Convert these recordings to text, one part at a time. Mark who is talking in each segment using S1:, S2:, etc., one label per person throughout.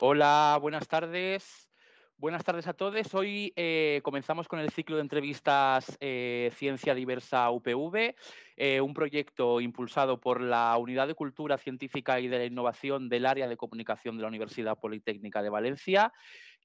S1: Hola, buenas tardes. Buenas tardes a todos. Hoy eh, comenzamos con el ciclo de entrevistas eh, Ciencia Diversa UPV, eh, un proyecto impulsado por la Unidad de Cultura Científica y de la Innovación del Área de Comunicación de la Universidad Politécnica de Valencia.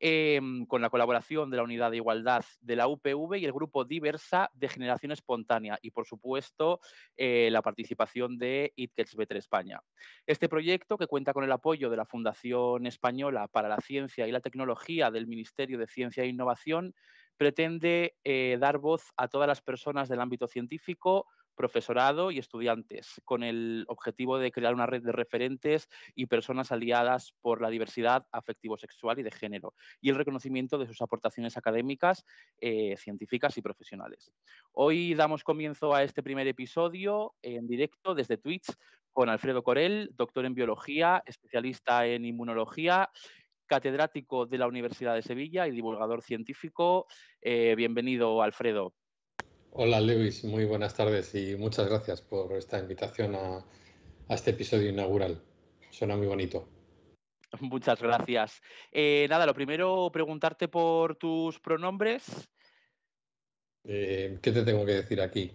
S1: Em, con la colaboración de la Unidad de Igualdad de la UPV y el grupo Diversa de Generación Espontánea y, por supuesto, eh, la participación de ITKETS Better España. Este proyecto, que cuenta con el apoyo de la Fundación Española para la Ciencia y la Tecnología del Ministerio de Ciencia e Innovación, pretende eh, dar voz a todas las personas del ámbito científico, profesorado y estudiantes, con el objetivo de crear una red de referentes y personas aliadas por la diversidad afectivo-sexual y de género, y el reconocimiento de sus aportaciones académicas, eh, científicas y profesionales. Hoy damos comienzo a este primer episodio en directo desde Twitch con Alfredo Corel, doctor en biología, especialista en inmunología catedrático de la Universidad de Sevilla y divulgador científico. Eh, bienvenido, Alfredo.
S2: Hola Lewis, muy buenas tardes y muchas gracias por esta invitación a, este episodio inaugural. Suena muy bonito. Muchas
S1: gracias. Eh, nada, lo primero, preguntarte por tus pronombres.
S2: Eh, ¿Qué te tengo que decir aquí?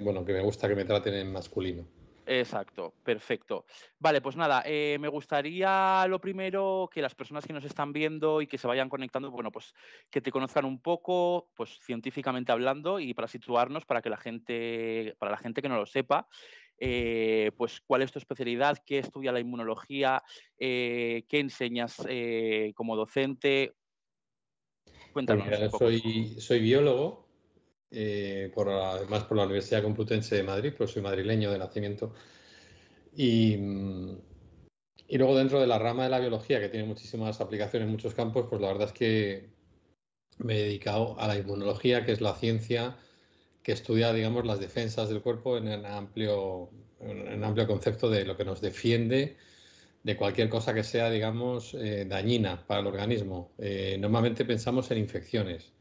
S2: bueno, que me gusta que me traten en masculino.
S1: Exacto, perfecto. Vale, pues nada, eh, me gustaría lo primero que las personas que nos están viendo y que se vayan conectando, bueno, pues que te conozcan un poco, pues científicamente hablando y para situarnos, para que la gente, para la gente que no lo sepa, eh, pues cuál es tu especialidad, qué estudia la inmunología, eh, qué enseñas como docente. Cuéntanos.
S2: Soy, soy biólogo eh, además por la Universidad Complutense de Madrid, pero pues soy madrileño de nacimiento. Mm, y, luego dentro de la rama de la biología, que tiene muchísimas aplicaciones en muchos campos, pues la verdad es que me he dedicado a la inmunología, que es la ciencia que estudia, digamos, las defensas del cuerpo en un amplio, concepto de lo que nos defiende de cualquier cosa que sea, digamos, eh, dañina para el organismo. Eh, normalmente pensamos en infecciones,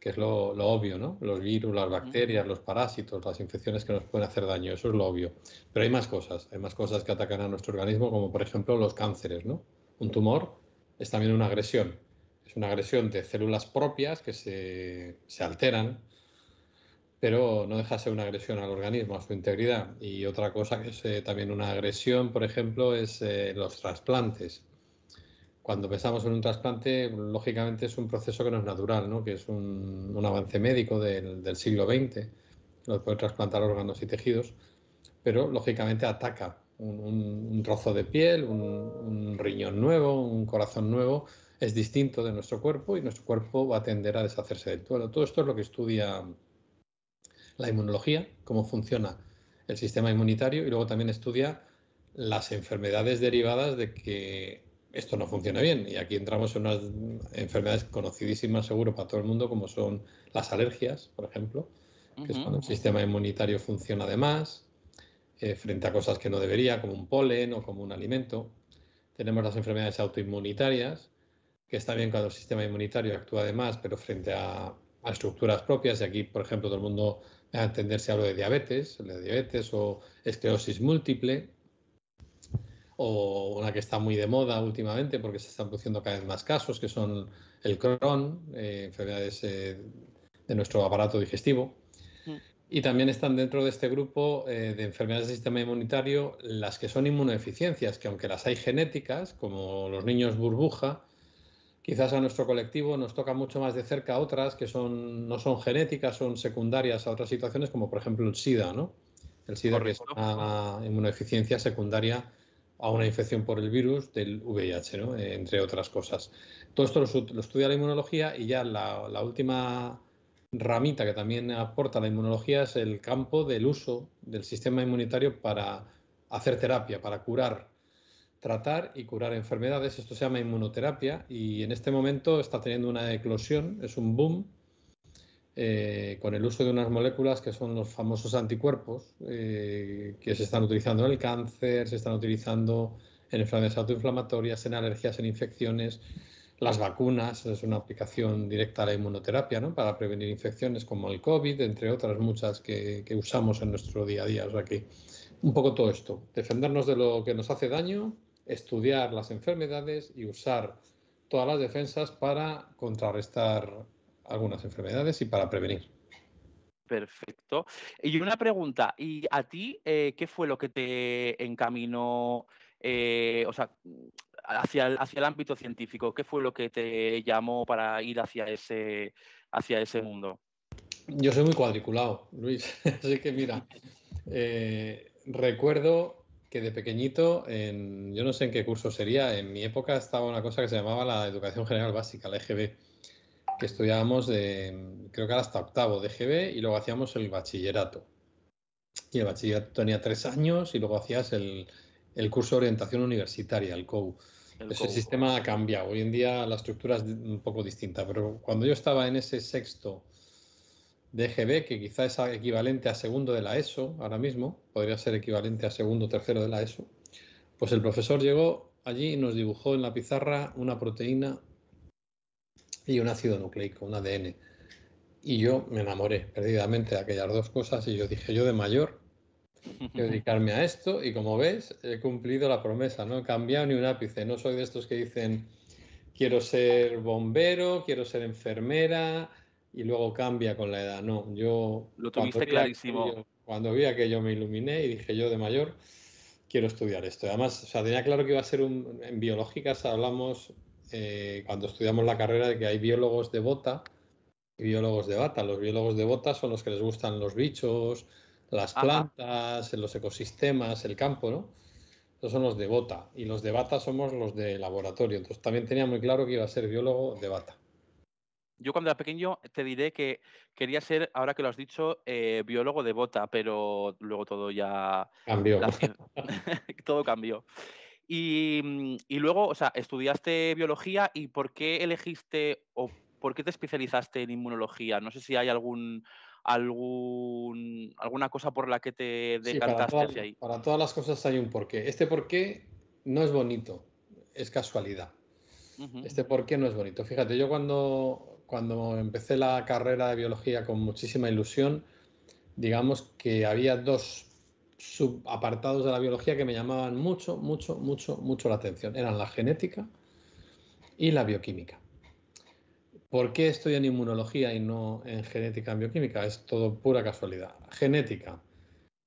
S2: que es lo, obvio, ¿no? Los virus, las bacterias, los parásitos, las infecciones que nos pueden hacer daño, eso es lo obvio. Pero hay más cosas, hay más cosas que atacan a nuestro organismo, como por ejemplo los cánceres, ¿no? Un tumor es también una agresión, es una agresión de células propias que se, alteran, pero no deja ser una agresión al organismo, a su integridad. Y otra cosa que es eh, también una agresión, por ejemplo, es eh, los trasplantes cuando pensamos en un trasplante, lógicamente es un proceso que no es natural, que es un, avance médico del, siglo XX, lo de poder trasplantar órganos y tejidos, pero lógicamente ataca un, trozo de piel, un riñón nuevo, un corazón nuevo, es distinto de nuestro cuerpo y nuestro cuerpo va a tender a deshacerse del todo. Todo esto es lo que estudia la inmunología, cómo funciona el sistema inmunitario y luego también estudia las enfermedades derivadas de que esto no funciona bien. Y aquí entramos en unas enfermedades conocidísimas seguro para todo el mundo, como son las alergias, por ejemplo, que es cuando el sistema inmunitario funciona de más, eh, frente a cosas que no debería, como un polen o como un alimento. Tenemos las enfermedades autoinmunitarias, que está bien cuando el sistema inmunitario actúa de más, pero frente a, estructuras propias. Y aquí, por ejemplo, todo el mundo va a entender si hablo de diabetes, de diabetes o esclerosis múltiple, o una que está muy de moda últimamente porque se están produciendo cada vez más casos, que son el Crohn, eh, enfermedades eh, de nuestro aparato digestivo. Mm. Y también están dentro de este grupo eh, de enfermedades del sistema inmunitario las que son inmunodeficiencias, que aunque las hay genéticas, como los niños burbuja, quizás a nuestro colectivo nos toca mucho más de cerca otras que son, no son genéticas, son secundarias a otras situaciones, como por ejemplo el SIDA, ¿no? El SIDA es una inmunodeficiencia secundaria a una infección por el virus del VIH, eh, entre otras cosas. Todo esto lo, estudia la inmunología y ya la, última ramita que también aporta la inmunología es el campo del uso del sistema inmunitario para hacer terapia, para curar, tratar y curar enfermedades. Esto se llama inmunoterapia y en este momento está teniendo una eclosión, es un boom eh, con el uso de unas moléculas que son los famosos anticuerpos, eh, que se están utilizando en el cáncer, se están utilizando en enfermedades autoinflamatorias, en alergias, en infecciones. Las vacunas es una aplicación directa a la inmunoterapia para prevenir infecciones como el COVID, entre otras muchas que, usamos en nuestro día a día. O un poco todo esto, defendernos de lo que nos hace daño, estudiar las enfermedades y usar todas las defensas para contrarrestar algunas enfermedades y para prevenir. Perfecto. Y una pregunta, ¿y a ti
S1: eh, qué fue lo que te encaminó, eh, o sea, hacia el, hacia el ámbito científico? ¿Qué fue lo que te llamó para ir hacia ese, hacia ese
S2: mundo? Yo soy muy cuadriculado, Luis, así que mira, eh, recuerdo que de pequeñito, yo no sé en qué curso sería, en mi época estaba una cosa que se llamaba la Educación General Básica, la EGB que estudiábamos de, creo que era hasta octavo de GB y luego hacíamos el bachillerato. Y el bachillerato tenía tres años y luego hacías el, curso de orientación universitaria, el COU. El ese sistema ha cambiado. Hoy en día la estructura es un poco distinta, pero cuando yo estaba en ese sexto de GB, que quizá es equivalente a segundo de la ESO ahora mismo, podría ser equivalente a segundo o tercero de la ESO, pues el profesor llegó allí y nos dibujó en la pizarra una proteína y un ácido nucleico, un ADN. Y yo me enamoré perdidamente de aquellas dos cosas y yo dije, yo de mayor quiero dedicarme a esto y como ves he cumplido la promesa, no he cambiado ni un ápice, no soy de estos que dicen quiero ser bombero, quiero ser enfermera y luego cambia con la edad, no, yo... Lo tuviste cuando clarísimo. Vi aquello, cuando vi me iluminé y dije yo de mayor quiero estudiar esto. Además, tenía claro que iba a ser un... En biológicas hablamos eh, cuando estudiamos la carrera de que hay biólogos de bota y biólogos de bata. Los biólogos de bota son los que les gustan los bichos, las plantas, los ecosistemas, el campo, ¿no? Esos son los de bota. Y los de bata somos los de laboratorio. Entonces también tenía muy claro que iba a ser biólogo de bata.
S1: Yo cuando era pequeño te diré que quería ser, ahora que lo has dicho, eh, biólogo de bota, pero luego todo ya... Cambió. todo cambió. Mm, y, luego, o sea, estudiaste biología y por qué elegiste o por qué te especializaste en inmunología. No sé si hay algún, algún alguna cosa por la que te decantaste para, ahí.
S2: para todas las cosas hay un porqué. Este porqué no es bonito, es casualidad. Este por Este porqué no es bonito. Fíjate, yo cuando, cuando empecé la carrera de biología con muchísima ilusión, digamos que había dos subapartados de la biología que me llamaban mucho, mucho, mucho, mucho la atención. Eran la genética y la bioquímica. ¿Por qué estoy en inmunología y no en genética bioquímica? Es todo pura casualidad. Genética.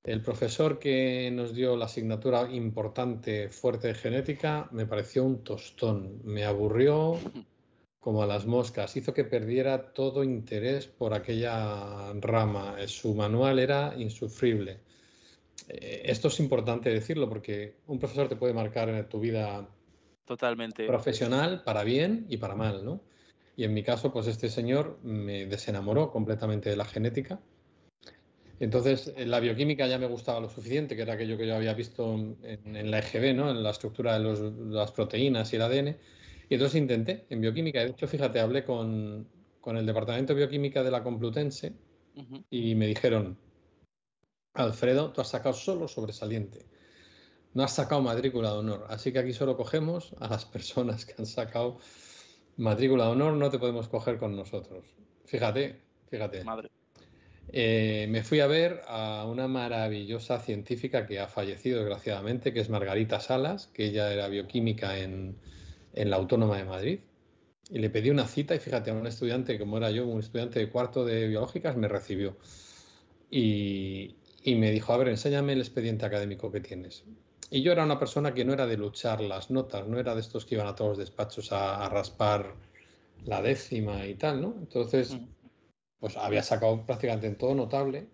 S2: El profesor que nos dio la asignatura importante, fuerte de genética, me pareció un tostón. Me aburrió como a las moscas. Hizo que perdiera todo interés por aquella rama. Su manual era insufrible. Eh, esto es importante decirlo porque un profesor te puede marcar en tu vida
S1: Totalmente.
S2: profesional para bien y para mal, ¿no? Y en mi caso, pues este señor me desenamoró completamente de la genética. Entonces, eh, la bioquímica ya me gustaba lo suficiente, que era aquello que yo había visto en, la EGB, ¿no? En la estructura de las proteínas y el ADN. Y entonces intenté en bioquímica. De hecho, fíjate, hablé con, el Departamento de Bioquímica de la Complutense y me dijeron, Alfredo, tú has sacado solo sobresaliente. No has sacado matrícula de honor. Así que aquí solo cogemos a las personas que han sacado matrícula de honor. No te podemos coger con nosotros. Fíjate, fíjate. Madre. Eh, me fui a ver a una maravillosa científica que ha fallecido desgraciadamente, que es Margarita Salas, que ella era bioquímica en, en la Autónoma de Madrid. Y le pedí una cita y fíjate, a un estudiante, como era yo, un estudiante de cuarto de biológicas, me recibió. Y, y me dijo, a ver, enséñame el expediente académico que tienes. Y yo era una persona que no era de luchar las notas, no era de estos que iban a todos los despachos a, raspar la décima y tal, ¿no? Entonces, pues había sacado prácticamente en todo notable,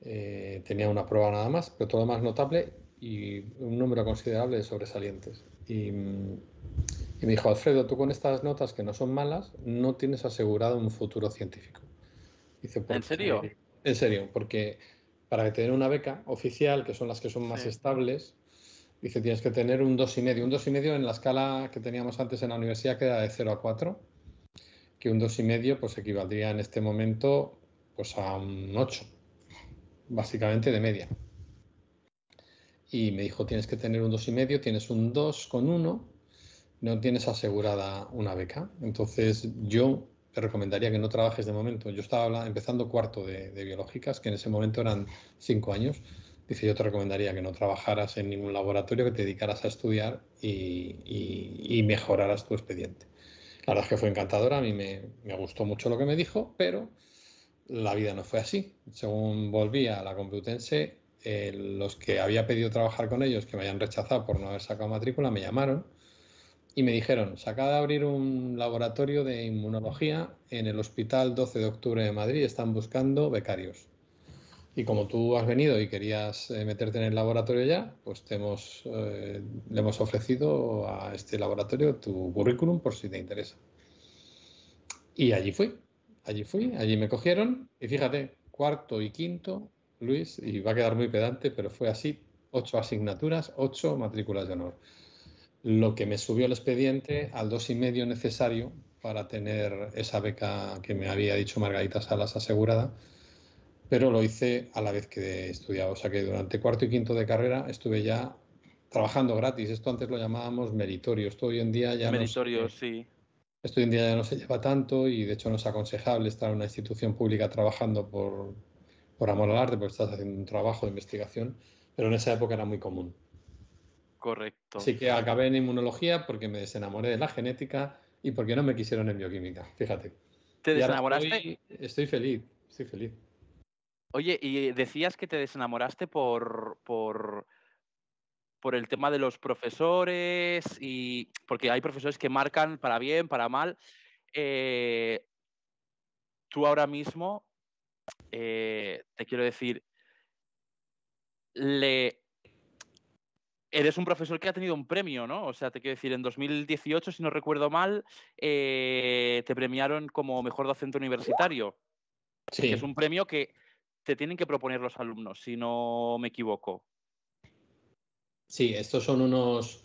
S2: eh, tenía una prueba nada más, pero todo más notable y un número considerable de sobresalientes. Y, y, me dijo, Alfredo, tú con estas notas que no son malas, no tienes asegurado un futuro científico. ¿En pues, serio? Eh, en serio, porque para tener una beca oficial, que son las que son más estables, dice tienes que tener un 2,5. Un 2,5 en la escala que teníamos antes en la universidad queda de 0 a 4, que un 2,5 pues equivaldría en este momento pues a un 8, básicamente de media. Y me dijo, tienes que tener un 2,5, tienes un 2 con 1, no tienes asegurada una beca. Entonces yo te recomendaría que no trabajes de momento. Yo estaba empezando cuarto de, biológicas, que en ese momento eran cinco años. Dice, yo te recomendaría que no trabajaras en ningún laboratorio, que te dedicaras a estudiar y, mejoraras tu expediente. La verdad es que fue encantadora, a mí me, gustó mucho lo que me dijo, pero la vida no fue así. Según volví a la Complutense, eh, los que había pedido trabajar con ellos, que me hayan rechazado por no haber sacado matrícula, me llamaron y me dijeron, se acaba de abrir un laboratorio de inmunología en el Hospital 12 de Octubre de Madrid, están buscando becarios. Y como tú has venido y querías eh, meterte en el laboratorio ya, pues eh, le hemos ofrecido a este laboratorio tu currículum por si te interesa. Y allí fui, allí fui, allí me cogieron y fíjate, cuarto y quinto, Luis, y va a quedar muy pedante, pero fue así, ocho asignaturas, ocho matrículas de honor lo que me subió el expediente al dos y medio necesario para tener esa beca que me había dicho Margarita Salas asegurada, pero lo hice a la vez que estudiaba, o sea que durante cuarto y quinto de carrera estuve ya trabajando gratis, esto antes lo llamábamos meritorio, esto hoy en día ya... no
S1: se,
S2: en día ya no se lleva tanto y de hecho no es aconsejable estar en una institución pública trabajando por, por amor al arte, porque estás haciendo un trabajo de investigación, pero en esa época era muy común. Correcto. Así que acabé en inmunología porque me desenamoré de la genética y porque no me quisieron en bioquímica, fíjate.
S1: ¿Te desenamoraste?
S2: Estoy, feliz, estoy feliz.
S1: Oye, y decías que te desenamoraste por, por, por el tema de los profesores y porque hay profesores que marcan para bien, para mal. Eh, tú ahora mismo, eh, te quiero decir, le eres un profesor que ha tenido un premio, ¿no? O sea, te quiero decir, en 2018, si no recuerdo mal, eh, te premiaron como mejor docente universitario. Sí. es un premio que te tienen que proponer los alumnos, si no me equivoco.
S2: Sí, estos son unos,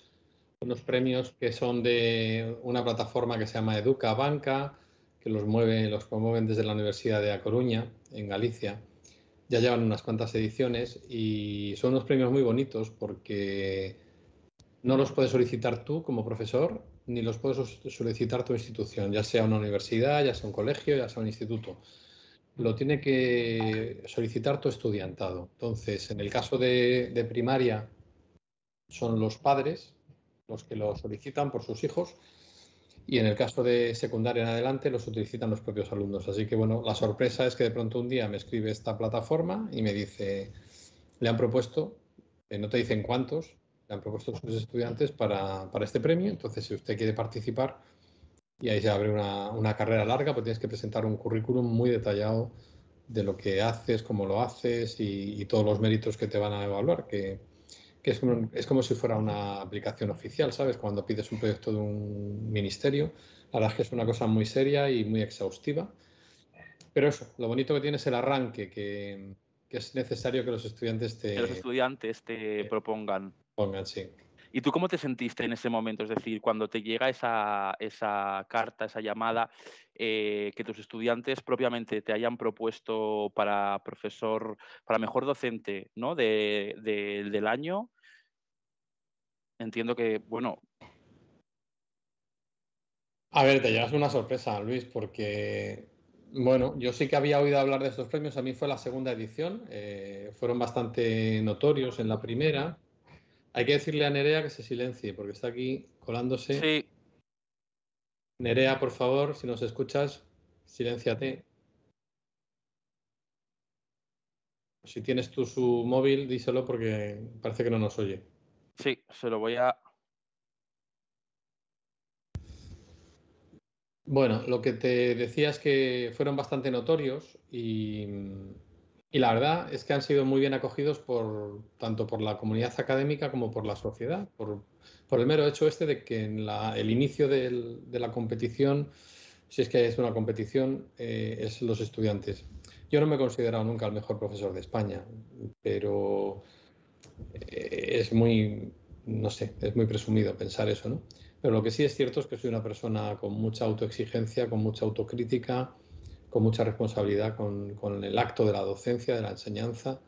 S2: premios que son de una plataforma que se llama Educa Banca, que los mueve, los promueven desde la Universidad de A Coruña, en Galicia ya llevan unas cuantas ediciones y son unos premios muy bonitos porque no los puedes solicitar tú como profesor, ni los puedes solicitar tu institución, ya sea una universidad, ya sea un colegio, ya sea un instituto. Lo tiene que solicitar tu estudiantado. Entonces, en el caso de, de primaria, son los padres los que lo solicitan por sus hijos y en el caso de secundaria en adelante los utilizan los propios alumnos. Así que bueno, la sorpresa es que de pronto un día me escribe esta plataforma y me dice, le han propuesto, eh, no te dicen cuántos, le han propuesto sus estudiantes para, este premio, entonces si usted quiere participar, y ahí se abre una, carrera larga, pues tienes que presentar un currículum muy detallado de lo que haces, cómo lo haces y, y todos los méritos que te van a evaluar, que que es como, es como si fuera una aplicación oficial, ¿sabes? Cuando pides un proyecto de un ministerio, la verdad es que es una cosa muy seria y muy exhaustiva. Pero eso, lo bonito que tiene es el arranque, que, es necesario que los estudiantes te... Que los estudiantes
S1: te propongan. sí. ¿Y tú cómo te sentiste en ese momento? Es decir, cuando te llega esa, esa carta, esa llamada, eh, que tus estudiantes propiamente te hayan propuesto para profesor, para mejor docente ¿no? De, del año, entiendo que, bueno...
S2: A ver, te llevas una sorpresa, Luis, porque bueno, yo sí que había oído hablar de estos premios. A mí fue la segunda edición. Eh, fueron bastante notorios en la primera. Hay que decirle a Nerea que se silencie porque está aquí colándose. Sí. Nerea, por favor, si nos escuchas, silénciate. Si tienes tú su móvil, díselo porque parece que no nos oye. Sí, se lo voy a. Bueno, lo que te decía es que fueron bastante notorios y y la verdad es que han sido muy bien acogidos por tanto por la comunidad académica como por la sociedad, por, el mero hecho este de que en el inicio de la competición, si es que es una competición, eh, es los estudiantes. Yo no me he considerado nunca el mejor profesor de España, pero eh, es muy, no sé, es muy presumido pensar eso, ¿no? Pero lo que sí es cierto es que soy una persona con mucha autoexigencia, con mucha autocrítica, con mucha responsabilidad con, el acto de la docencia, de la enseñanza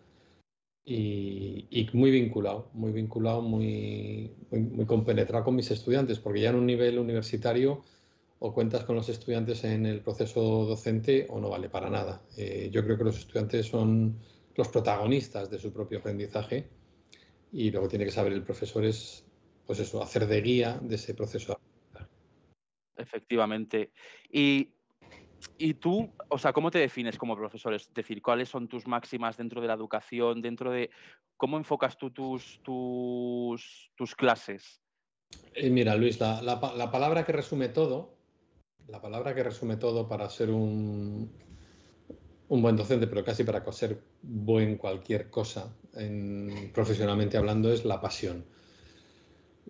S2: y, muy vinculado, muy vinculado, muy, muy, compenetrado con mis estudiantes, porque ya en un nivel universitario o cuentas con los estudiantes en el proceso docente o no vale para nada. Eh, yo creo que los estudiantes son los protagonistas de su propio aprendizaje y luego tiene que saber el profesor es, pues eso, hacer de guía de ese proceso.
S1: Efectivamente. Y y tú, o sea, ¿cómo te defines como profesor? Es decir, ¿cuáles son tus máximas dentro de la educación, dentro de cómo enfocas tú tus, tus, clases?
S2: Eh, mira, Luis, la, la, palabra que resume todo, la palabra que resume todo para ser un, un buen docente, pero casi para ser buen cualquier cosa, profesionalmente hablando, es la pasión.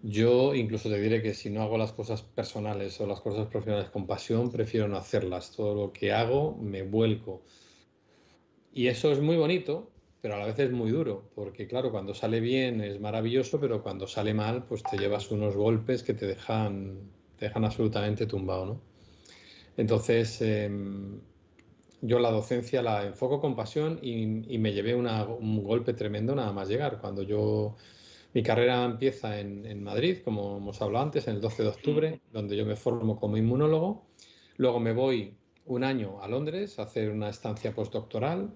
S2: Yo incluso te diré que si no hago las cosas personales o las cosas profesionales con pasión, prefiero no hacerlas. Todo lo que hago me vuelco. Y eso es muy bonito, pero a la vez es muy duro, porque claro, cuando sale bien es maravilloso, pero cuando sale mal, pues te llevas unos golpes que te dejan, dejan absolutamente tumbado, ¿no? Entonces, em, yo la docencia la enfoco con pasión y, me llevé un golpe tremendo nada más llegar. Cuando yo mi carrera empieza en, Madrid, como hemos hablado antes, en el 12 de octubre, donde yo me formo como inmunólogo. Luego me voy un año a Londres a hacer una estancia postdoctoral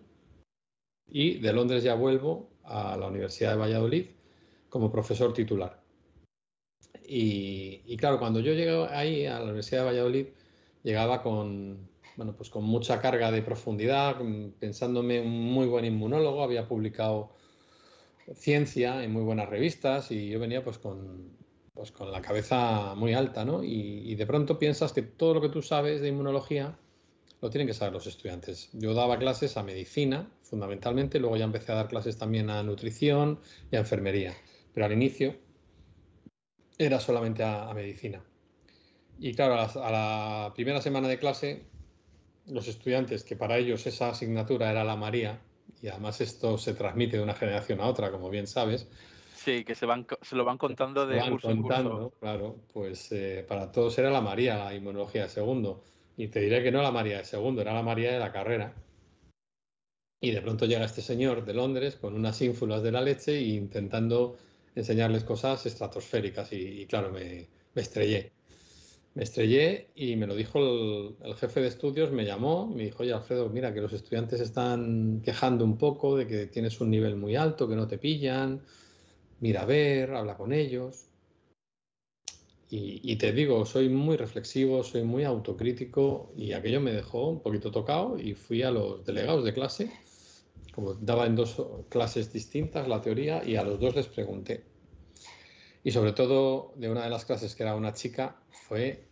S2: y de Londres ya vuelvo a la Universidad de Valladolid como profesor titular. Y, claro, cuando yo llegué ahí a la Universidad de Valladolid, llegaba con, bueno, pues con mucha carga de profundidad, mm, pensándome un muy buen inmunólogo, había publicado ciencia en muy buenas revistas y yo venía pues con, pues, la cabeza muy alta, ¿no? Y, de pronto piensas que todo lo que tú sabes de inmunología lo tienen que saber los estudiantes. Yo daba clases a medicina, fundamentalmente, luego ya empecé a dar clases también a nutrición y a enfermería, pero al inicio era solamente a, medicina. Y claro, a la primera semana de clase, los estudiantes, que para ellos esa asignatura era la María, y además esto se transmite de una generación a otra, como bien sabes.
S1: Sí, que se, van, se lo van contando de curso en curso.
S2: Claro, pues eh, para todos era la María, la inmunología de segundo. Y te diré que no la María de segundo, era la María de la carrera. Y de pronto llega este señor de Londres con unas ínfulas de la leche e intentando enseñarles cosas estratosféricas. Y, claro, me estrellé. Me estrellé y me lo dijo el, jefe de estudios, me llamó y me dijo, oye Alfredo, mira que los estudiantes están quejando un poco de que tienes un nivel muy alto, que no te pillan, mira a ver, habla con ellos. Y, y te digo, soy muy reflexivo, soy muy autocrítico y aquello me dejó un poquito tocado y fui a los delegados de clase, como daba en dos clases distintas la teoría, y a los dos les pregunté, y sobre todo de una de las clases que era una chica, fue,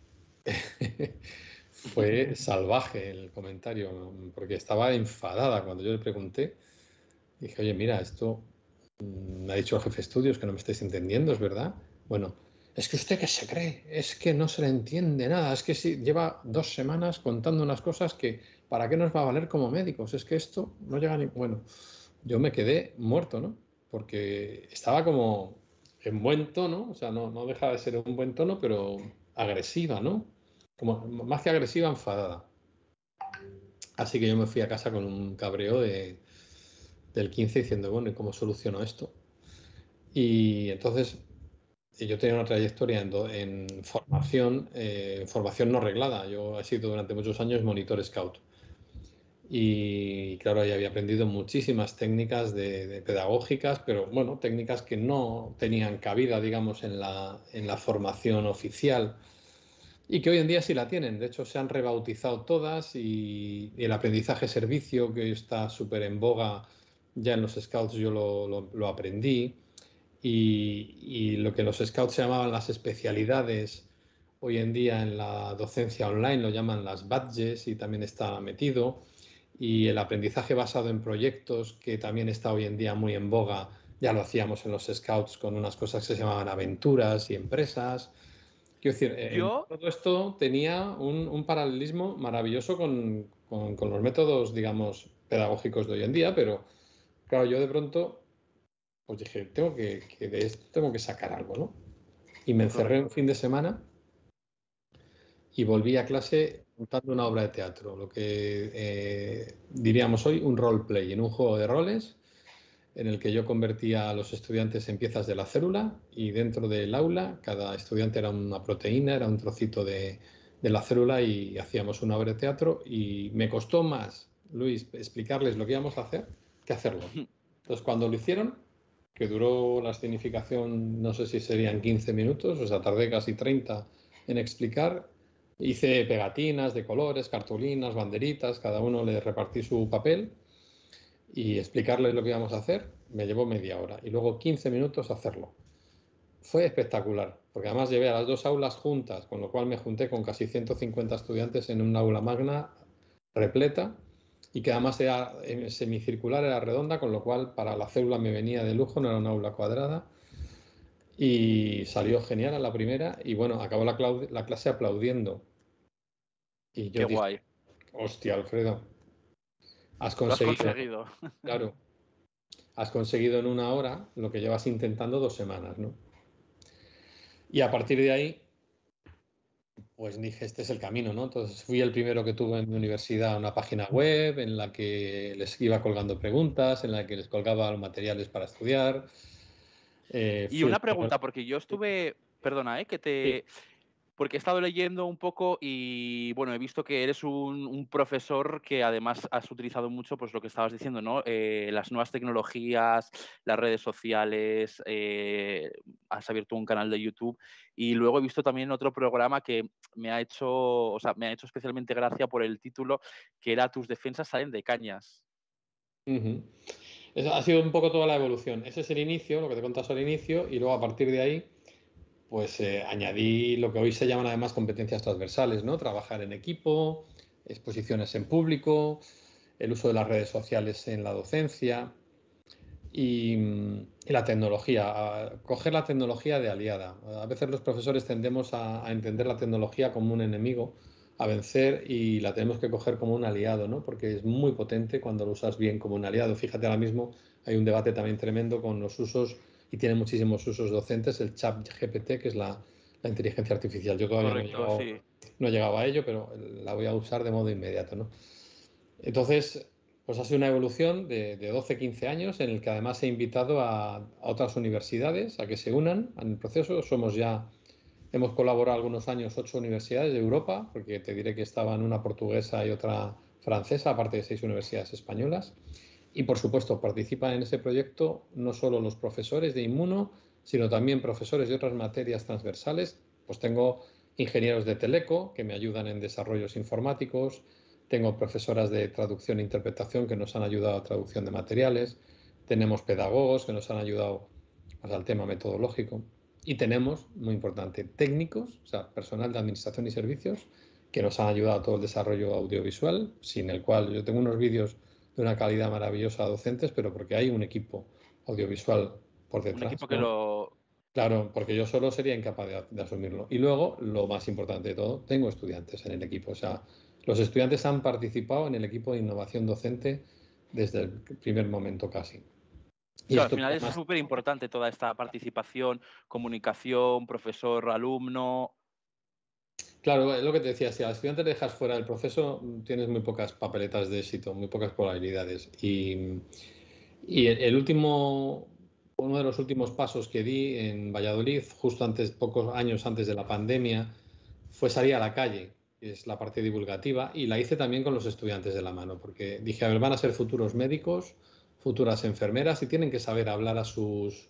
S2: fue salvaje el comentario, porque estaba enfadada cuando yo le pregunté. Dije, oye, mira, esto mm, me ha dicho el jefe de estudios que no me estáis entendiendo, ¿es verdad? Bueno, es que usted que se cree, es que no se le entiende nada, es que si lleva dos semanas contando unas cosas que para qué nos va a valer como médicos, es que esto no llega ni... Bueno, yo me quedé muerto, ¿no? Porque estaba como en buen tono, o sea, no, no deja de ser un buen tono, pero agresiva, ¿no? Como, más que agresiva, enfadada. Así que yo me fui a casa con un cabreo de, del 15 diciendo, bueno, ¿y cómo soluciono esto? Y entonces yo tenía una trayectoria en, en formación, eh, formación no reglada. Yo he sido durante muchos años monitor scout y claro, ahí había aprendido muchísimas técnicas de, pedagógicas, pero bueno, técnicas que no tenían cabida, digamos, en la, en la formación oficial y que hoy en día sí la tienen. De hecho, se han rebautizado todas y, el aprendizaje servicio, que hoy está súper en boga, ya en los scouts yo lo, lo, aprendí, y, y, lo que los scouts llamaban las especialidades, hoy en día en la docencia online lo llaman las badges y también está metido y el aprendizaje basado en proyectos, que también está hoy en día muy en boga. Ya lo hacíamos en los scouts con unas cosas que se llamaban aventuras y empresas. Quiero decir, eh, todo esto tenía un, un paralelismo maravilloso con, con, los métodos, digamos, pedagógicos de hoy en día, pero claro, yo de pronto pues dije, tengo que, tengo que sacar algo, ¿no? Y me encerré un fin de semana y volví a clase montando una obra de teatro, lo que eh, diríamos hoy un roleplay play, en un juego de roles en el que yo convertía a los estudiantes en piezas de la célula y dentro del aula cada estudiante era una proteína, era un trocito de, la célula y hacíamos una obra de teatro y me costó más, Luis, explicarles lo que íbamos a hacer que hacerlo. Entonces cuando lo hicieron, que duró la escenificación, no sé si serían 15 minutos, o sea, tardé casi 30 en explicar Hice pegatinas de colores, cartulinas, banderitas, cada uno le repartí su papel y explicarles lo que íbamos a hacer me llevó media hora y luego 15 minutos hacerlo. Fue espectacular, porque además llevé a las dos aulas juntas, con lo cual me junté con casi 150 estudiantes en una aula magna repleta y que además era eh, semicircular, era redonda, con lo cual para la célula me venía de lujo, no era una aula cuadrada y salió genial a la primera y bueno, acabó la, clase aplaudiendo. Y Qué guay. Hostia, Alfredo. Has conseguido, Claro. Has conseguido en una hora lo que llevas intentando dos semanas, ¿no? Y a partir de ahí, pues dije, este es el camino, ¿no? Entonces fui el primero que tuvo en mi universidad una página web en la que les iba colgando preguntas, en la que les colgaba los materiales para estudiar, eh, y una pregunta,
S1: porque yo estuve, perdona, ¿eh? que te... Porque he estado leyendo un poco y bueno, he visto que eres un, profesor que además has utilizado mucho pues lo que estabas diciendo, ¿no? Eh, las nuevas tecnologías, las redes sociales, eh, has abierto un canal de YouTube y luego he visto también otro programa que me ha hecho, o sea, me ha hecho especialmente gracia por el título, que era Tus defensas salen
S2: de cañas ha sido un poco toda la evolución. Ese es el inicio, lo que te contas al inicio, y luego a partir de ahí, pues eh, añadí lo que hoy se llaman además competencias transversales, ¿no? Trabajar en equipo, exposiciones en público, el uso de las redes sociales en la docencia y, la tecnología, coger la tecnología de aliada. A veces los profesores tendemos a entender la tecnología como un enemigo a vencer y la tenemos que coger como un aliado, ¿no? Porque es muy potente cuando lo usas bien como un aliado. Fíjate ahora mismo hay un debate también tremendo con los usos y tiene muchísimos usos docentes el chat GPT, que es la, inteligencia artificial. Yo todavía no, he llegado, a ello, pero la voy a usar de modo inmediato, ¿no? Entonces, pues ha sido una evolución de, 12-15 años en el que además he invitado a, a, otras universidades a que se unan en el proceso. Somos ya Hemos colaborado algunos años ocho universidades de Europa, porque te diré que estaban una portuguesa y otra francesa, aparte de seis universidades españolas. Y por supuesto, participan en ese proyecto no solo los profesores de inmuno, sino también profesores de otras materias transversales. Pues tengo ingenieros de Teleco que me ayudan en desarrollos informáticos, tengo profesoras de traducción e interpretación que nos han ayudado a traducción de materiales, tenemos pedagogos que nos han ayudado al tema metodológico. Y tenemos, muy importante, técnicos, o sea, personal de administración y servicios, que nos han ayudado a todo el desarrollo audiovisual, sin el cual yo tengo unos vídeos de una calidad maravillosa docentes, pero porque hay un equipo audiovisual por detrás. Un equipo lo... Claro, porque yo solo sería incapaz de, de, asumirlo. Y luego, lo más importante de todo, tengo estudiantes en el equipo. O sea, los estudiantes han participado en el equipo de innovación docente desde el primer momento casi al final es
S1: súper importante toda esta participación, comunicación, profesor, alumno.
S2: Claro, es lo que te decía, si al estudiante le dejas fuera del proceso, tienes muy pocas papeletas de éxito, muy pocas probabilidades. Y, el, último, uno de los últimos pasos que di en Valladolid, justo antes, pocos años antes de la pandemia, fue salir a la calle, que es la parte divulgativa, y la hice también con los estudiantes de la mano, porque dije, a ver, van a ser futuros médicos, futuras enfermeras y tienen que saber hablar a sus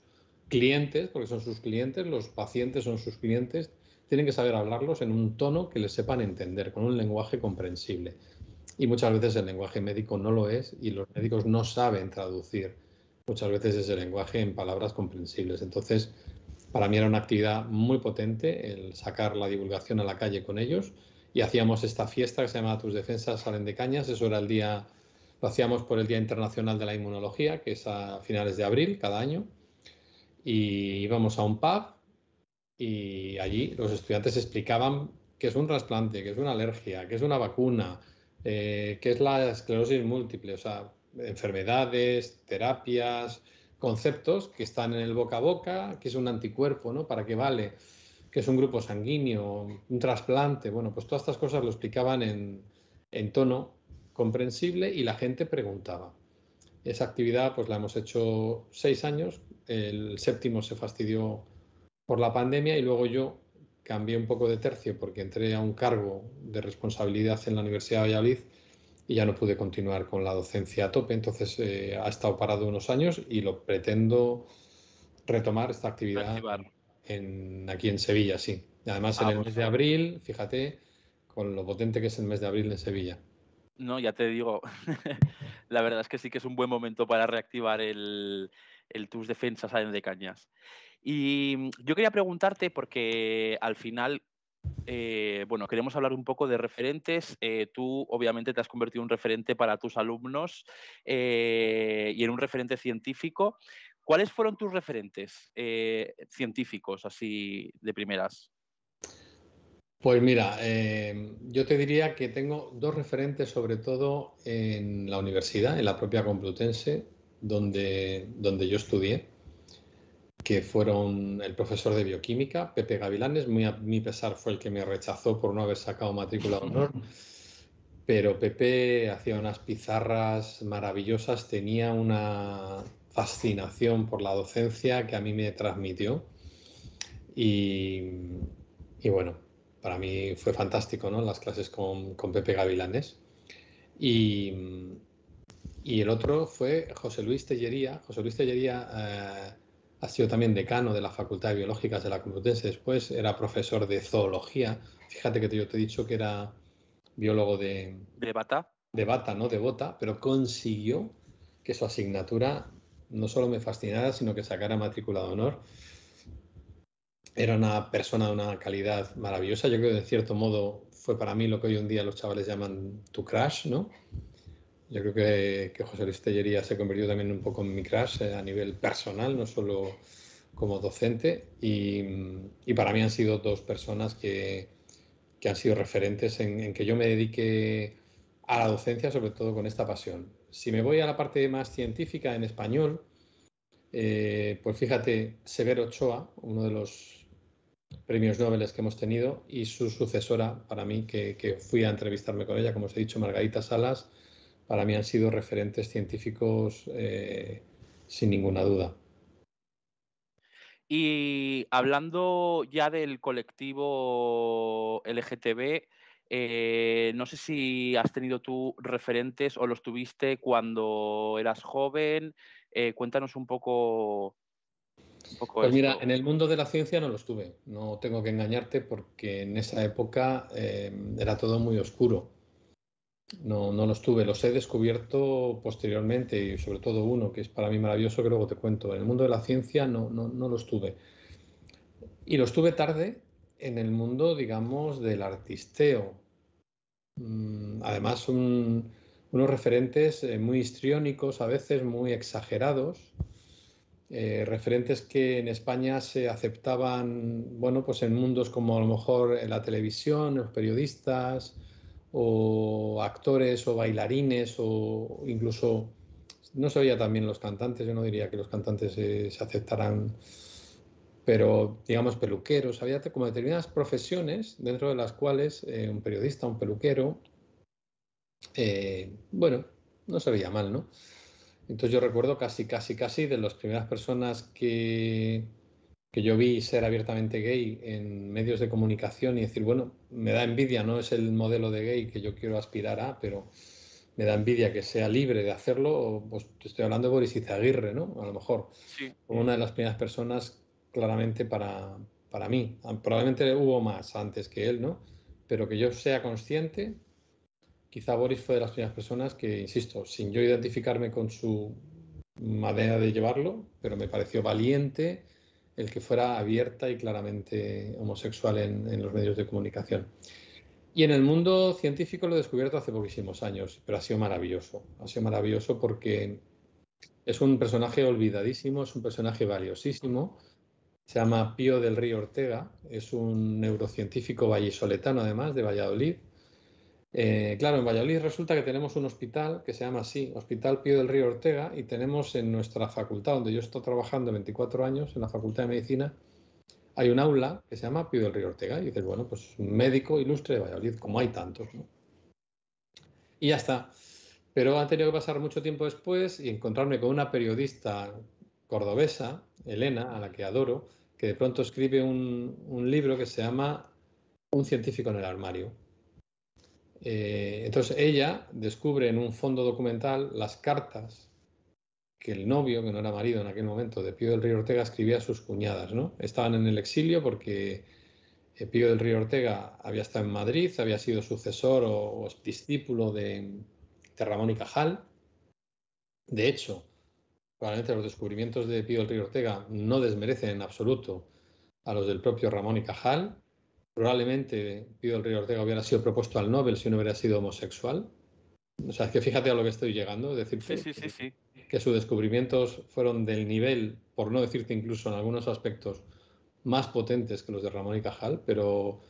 S2: clientes, porque son sus clientes, los pacientes son sus clientes, tienen que saber hablarlos en un tono que les sepan entender, con un lenguaje comprensible. Y muchas veces el lenguaje médico no lo es y los médicos no saben traducir muchas veces ese lenguaje en palabras comprensibles. Entonces, para mí era una actividad muy potente el sacar la divulgación a la calle con ellos y hacíamos esta fiesta que se llama Tus defensas salen de cañas, eso era el día lo hacíamos por el Día Internacional de la Inmunología, que es a finales de abril cada año. Y íbamos a un pub y allí los estudiantes explicaban qué es un trasplante, qué es una alergia, qué es una vacuna, eh, qué es la esclerosis múltiple, o sea, enfermedades, terapias, conceptos que están en el boca a boca, qué es un anticuerpo, ¿no? ¿Para qué vale? ¿Qué es un grupo sanguíneo? ¿Un trasplante? Bueno, pues todas estas cosas lo explicaban en tono comprensible y la gente preguntaba. Esa actividad pues la hemos hecho seis años, el séptimo se fastidió por la pandemia y luego yo cambié un poco de tercio porque entré a un cargo de responsabilidad en la Universidad de Valladolid y ya no pude continuar con la docencia a tope, entonces eh, ha estado parado unos años y lo pretendo retomar esta actividad en, aquí en Sevilla, sí. Además en ah, el pues mes de abril, fíjate, con lo potente que es el mes de abril en Sevilla.
S1: No, ya te digo, la verdad es que sí que es un buen momento para reactivar el, tus defensas de cañas. Y mm, yo quería preguntarte, porque al final, eh, bueno, queremos hablar un poco de referentes. Eh, tú obviamente te has convertido en un referente para tus alumnos eh, y en un referente científico. ¿Cuáles fueron tus referentes científicos así de primeras?
S2: Pues mira, eh, yo te diría que tengo dos referentes, sobre todo en la universidad, en la propia Complutense, donde, donde yo estudié, que fueron el profesor de bioquímica, Pepe Gavilanes, muy a mi pesar fue el que me rechazó por no haber sacado matrícula de honor, pero Pepe hacía unas pizarras maravillosas, tenía una fascinación por la docencia que a mí me transmitió y bueno, para mí fue fantástico, ¿no? Las clases con, Pepe Gavilanes. Y, el otro fue José Luis Tellería. José Luis Tellería eh, ha sido también decano de la Facultad de Biológicas de la Complutense después, era profesor de zoología. Fíjate que yo te he dicho que era biólogo de... De bata. De bata, no de bota, pero consiguió que su asignatura no solo me fascinara, sino que sacara matrícula de honor era una persona de una calidad maravillosa. Yo creo que de cierto modo fue para mí lo que hoy en día los chavales llaman tu crash, ¿no? Yo creo que, José Luis Tellería se convirtió también un poco en mi crash eh, a nivel personal, no solo como docente. Y, para mí han sido dos personas que, han sido referentes en, que yo me dedique a la docencia, sobre todo con esta pasión. Si me voy a la parte más científica en español, eh, pues fíjate, Severo Ochoa, uno de los premios Nobel que hemos tenido y su sucesora para mí, que, fui a entrevistarme con ella, como os he dicho, Margarita Salas, para mí han sido referentes científicos eh, sin ninguna duda.
S1: Y hablando ya del colectivo LGTB, eh, no sé si has tenido tú referentes o los tuviste cuando eras joven. Eh, cuéntanos un poco
S2: pues mira, en el mundo de la ciencia no los tuve no tengo que engañarte porque en esa época eh, era todo muy oscuro. No, no los tuve, los he descubierto posteriormente y sobre todo uno que es para mí maravilloso que luego te cuento. En el mundo de la ciencia no, no, no los tuve. Y los tuve tarde en el mundo, digamos, del artisteo. Mm, además, unos referentes eh, muy histriónicos, a veces muy exagerados, eh, referentes que en España se aceptaban, bueno, pues en mundos como a lo mejor la televisión, los periodistas o actores o bailarines o incluso no se también los cantantes, yo no diría que los cantantes eh, se aceptaran, pero digamos peluqueros, había como determinadas profesiones dentro de las cuales eh, un periodista, un peluquero, bueno, no se veía mal, ¿no? Entonces yo recuerdo casi, casi, casi de las primeras personas que, que yo vi ser abiertamente gay en medios de comunicación y decir, bueno, me da envidia, no es el modelo de gay que yo quiero aspirar a, pero me da envidia que sea libre de hacerlo, pues estoy hablando de Boris Izaguirre, ¿no? A lo mejor. Sí. Una de las primeras personas claramente para, para mí. Probablemente hubo más antes que él, ¿no? Pero que yo sea consciente quizá Boris fue de las primeras personas que, insisto, sin yo identificarme con su manera de llevarlo, pero me pareció valiente el que fuera abierta y claramente homosexual en, los medios de comunicación. Y en el mundo científico lo he descubierto hace poquísimos años, pero ha sido maravilloso. Ha sido maravilloso porque es un personaje olvidadísimo, es un personaje valiosísimo. Se llama Pío del Río Ortega, es un neurocientífico vallisoletano además, de Valladolid, eh, claro, en Valladolid resulta que tenemos un hospital que se llama así, Hospital Pío del Río Ortega, y tenemos en nuestra facultad, donde yo estoy trabajando 24 años, en la Facultad de Medicina, hay un aula que se llama Pío del Río Ortega, y dices, bueno, pues un médico ilustre de Valladolid, como hay tantos, Y ya está. Pero han tenido que pasar mucho tiempo después y encontrarme con una periodista cordobesa, Elena, a la que adoro, que de pronto escribe un libro que se llama Un científico en el armario eh, entonces ella descubre en un fondo documental las cartas que el novio, que no era marido en aquel momento, de Pío del Río Ortega, escribía a sus cuñadas. Estaban en el exilio porque eh, Pío del Río Ortega había estado en Madrid, había sido sucesor o, discípulo de, de Ramón y Cajal. De hecho, probablemente los descubrimientos de Pío del Río Ortega no desmerecen en absoluto a los del propio Ramón y Cajal, probablemente Pío del Río Ortega hubiera sido propuesto al Nobel si no hubiera sido homosexual. O sea, que fíjate a lo que estoy llegando, es decir, que, sus descubrimientos fueron del nivel, por no decirte incluso en algunos aspectos, más potentes que los de Ramón y Cajal, pero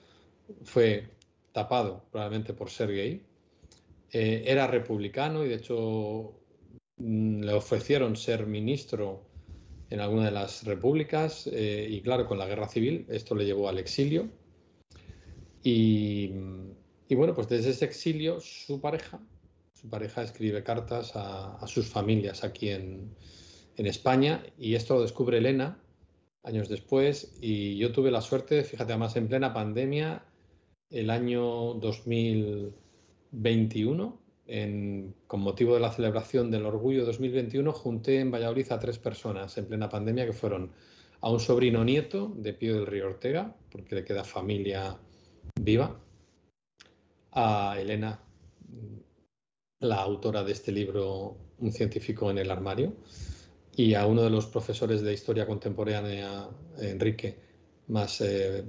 S2: fue tapado probablemente por ser gay. Eh, era republicano y de hecho mm, le ofrecieron ser ministro en alguna de las repúblicas eh, y claro, con la guerra civil esto le llevó al exilio y, bueno, pues desde ese exilio su pareja, su pareja escribe cartas a, sus familias aquí en, España y esto lo descubre Elena años después y yo tuve la suerte, fíjate, además en plena pandemia, el año 2021, con motivo de la celebración del Orgullo 2021, junté en Valladolid a tres personas en plena pandemia que fueron a un sobrino nieto de Pío del Río Ortega, porque le queda familia viva, a Elena, la autora de este libro, Un científico en el armario, y a uno de los profesores de historia contemporánea, Enrique, más eh,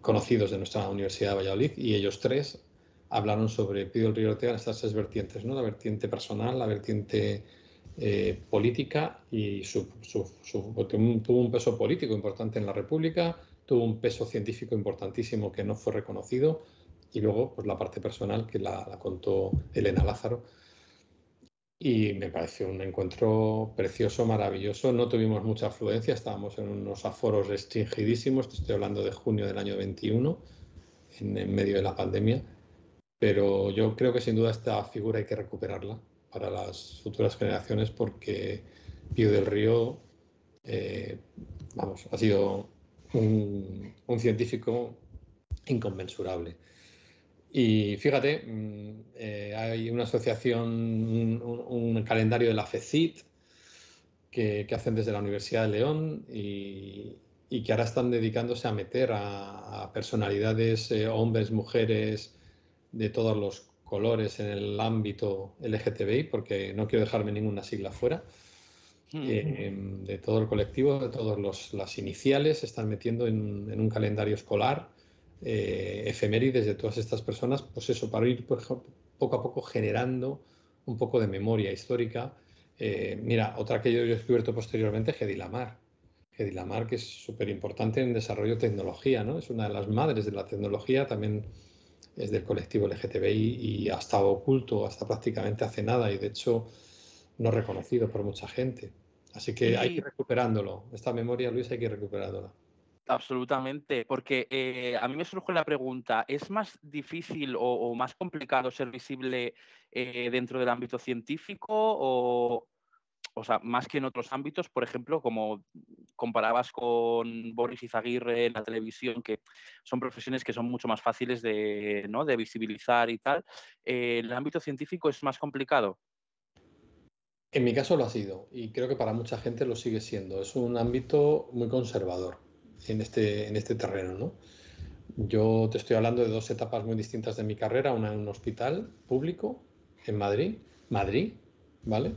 S2: conocidos de nuestra Universidad de Valladolid, y ellos tres hablaron sobre Pido el Río Ortega en estas tres vertientes, ¿no? la vertiente personal, la vertiente eh, política y tuvo un peso político importante en la República, tuvo un peso científico importantísimo que no fue reconocido y luego pues, la parte personal que la, contó Elena Lázaro. Y me pareció un encuentro precioso, maravilloso. No tuvimos mucha afluencia, estábamos en unos aforos restringidísimos, te estoy hablando de junio del año 21, en, medio de la pandemia, pero yo creo que sin duda esta figura hay que recuperarla para las futuras generaciones porque Pío del Río eh, vamos, ha sido un, científico inconmensurable. Y fíjate, mm, eh, hay una asociación, un, calendario de la FECIT que, hacen desde la Universidad de León y, que ahora están dedicándose a meter a, personalidades, eh, hombres, mujeres, de todos los colores en el ámbito LGTBI, porque no quiero dejarme ninguna sigla fuera. Eh, de todo el colectivo, de todas las iniciales, se están metiendo en, un calendario escolar eh, efemérides de todas estas personas, pues eso, para ir poco a poco generando un poco de memoria histórica. Eh, mira, otra que yo, he descubierto posteriormente, Gedi Lamar. Gedi Lamar, que es súper importante en desarrollo de tecnología, ¿no? Es una de las madres de la tecnología, también es del colectivo LGTBI y ha estado oculto hasta prácticamente hace nada y de hecho no reconocido por mucha gente. Así que hay que ir recuperándolo. Esta memoria, Luis, hay que ir recuperándola.
S1: Absolutamente, porque eh, a mí me surge la pregunta, ¿es más difícil o, más complicado ser visible eh, dentro del ámbito científico o, o sea, más que en otros ámbitos, por ejemplo, como comparabas con Boris Izaguirre en la televisión, que son profesiones que son mucho más fáciles de, visibilizar y tal, eh, ¿el ámbito científico es más complicado?
S2: En mi caso lo ha sido y creo que para mucha gente lo sigue siendo. Es un ámbito muy conservador en este, en este terreno. ¿no? Yo te estoy hablando de dos etapas muy distintas de mi carrera, una en un hospital público en Madrid, Madrid, ¿vale?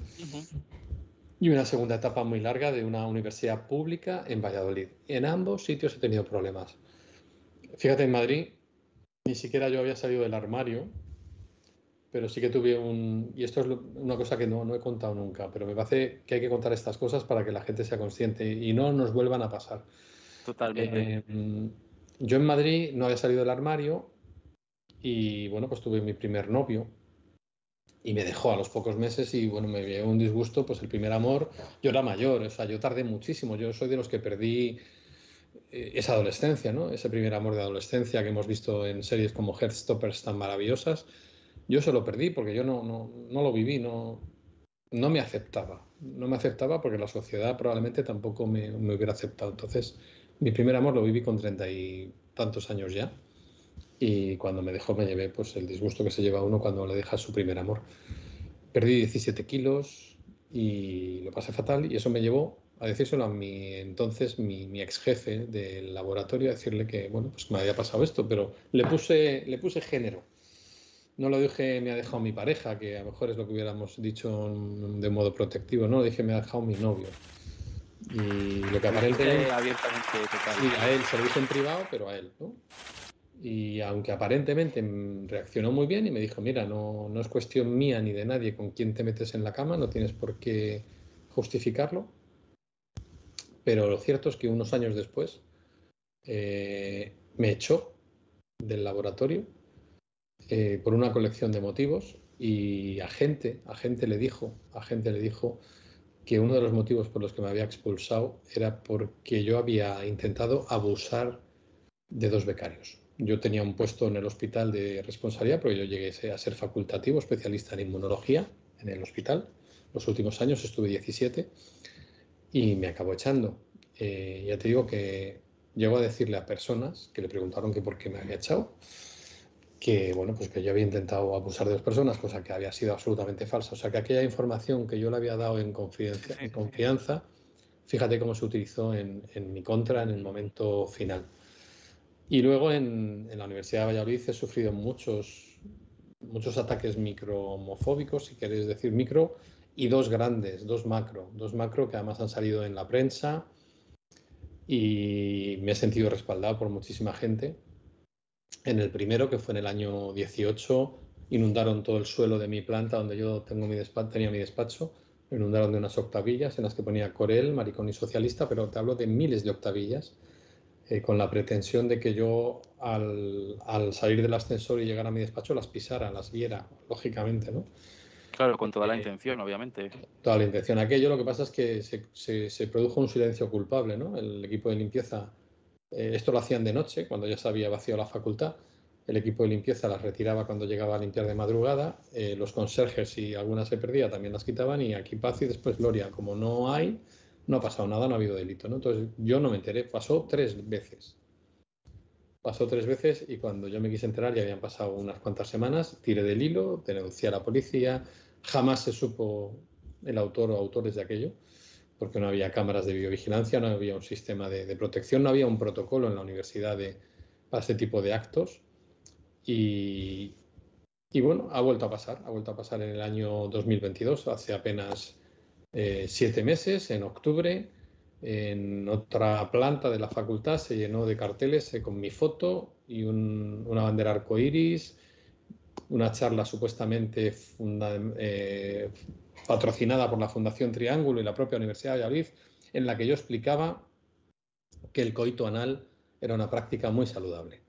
S2: Y una segunda etapa muy larga de una universidad pública en Valladolid. En ambos sitios he tenido problemas. Fíjate, en Madrid ni siquiera yo había salido del armario pero sí que tuve un... Y esto es una cosa que no, no, he contado nunca, pero me parece que hay que contar estas cosas para que la gente sea consciente y no nos vuelvan a pasar. Totalmente. Eh, yo en Madrid no había salido del armario y bueno, pues tuve mi primer novio y me dejó a los pocos meses y bueno, me dio un disgusto, pues el primer amor, yo era mayor, o sea, yo tardé muchísimo, yo soy de los que perdí eh, esa adolescencia, ¿no? Ese primer amor de adolescencia que hemos visto en series como Heartstoppers tan maravillosas yo se lo perdí porque yo no, no, no lo viví, no, no me aceptaba. No me aceptaba porque la sociedad probablemente tampoco me, hubiera aceptado. Entonces, mi primer amor lo viví con treinta y tantos años ya. Y cuando me dejó me llevé pues, el disgusto que se lleva uno cuando le deja su primer amor. Perdí 17 kilos y lo pasé fatal y eso me llevó a decírselo a mi entonces mi, mi ex jefe del laboratorio, a decirle que bueno, pues me había pasado esto, pero le puse, le puse género no lo dije, me ha dejado mi pareja, que a lo mejor es lo que hubiéramos dicho de modo protectivo, no dije, me ha dejado mi novio. Y lo que aparentemente. abiertamente a él, se lo dije en privado, pero a él, ¿no? Y aunque aparentemente reaccionó muy bien y me dijo, mira, no, no es cuestión mía ni de nadie con quién te metes en la cama, no tienes por qué justificarlo. Pero lo cierto es que unos años después eh, me echó del laboratorio eh, por una colección de motivos y a gente, a gente le dijo, a gente le dijo que uno de los motivos por los que me había expulsado era porque yo había intentado abusar de dos becarios. Yo tenía un puesto en el hospital de responsabilidad, porque yo llegué a ser facultativo, especialista en inmunología en el hospital. Los últimos años estuve 17 y me acabó echando. Eh, ya te digo que llego a decirle a personas que le preguntaron que por qué me había echado que bueno, pues que yo había intentado acusar de dos personas, cosa que había sido absolutamente falsa. O sea que aquella información que yo le había dado en, confianza, fíjate cómo se utilizó en, en, mi contra en el momento final. Y luego en, en, la Universidad de Valladolid he sufrido muchos, muchos ataques micromofóbicos si queréis decir micro, y dos grandes, dos macro, dos macro que además han salido en la prensa y me he sentido respaldado por muchísima gente en el primero, que fue en el año 18, inundaron todo el suelo de mi planta donde yo tenía mi despacho, inundaron de unas octavillas en las que ponía Corel, Maricón y Socialista, pero te hablo de miles de octavillas, eh, con la pretensión de que yo al, salir del ascensor y llegar a mi despacho las pisara, las viera, lógicamente, ¿no?
S1: Claro, con toda la eh, intención, obviamente.
S2: Toda la intención. Aquello lo que pasa es que se, produjo un silencio culpable, ¿no? El equipo de limpieza eh, esto lo hacían de noche, cuando ya se había vaciado la facultad. El equipo de limpieza las retiraba cuando llegaba a limpiar de madrugada. Eh, los conserjes, si alguna se perdía, también las quitaban. Y aquí paz y después gloria. Como no hay, no ha pasado nada, no ha habido delito. ¿no? Entonces yo no me enteré, pasó tres veces. Pasó tres veces y cuando yo me quise enterar ya habían pasado unas cuantas semanas, tiré del hilo, denuncié a la policía, jamás se supo el autor o autores de aquello porque no había cámaras de biovigilancia, no había un sistema de, protección, no había un protocolo en la universidad de, para este tipo de actos. Y, bueno, ha vuelto a pasar, ha vuelto a pasar en el año 2022, hace apenas eh, siete meses, en octubre, en otra planta de la facultad se llenó de carteles eh, con mi foto y una bandera arcoíris, una charla supuestamente fundada... Eh, patrocinada por la Fundación Triángulo y la propia Universidad de Valladolid, en la que yo explicaba que el coito anal era una práctica muy saludable.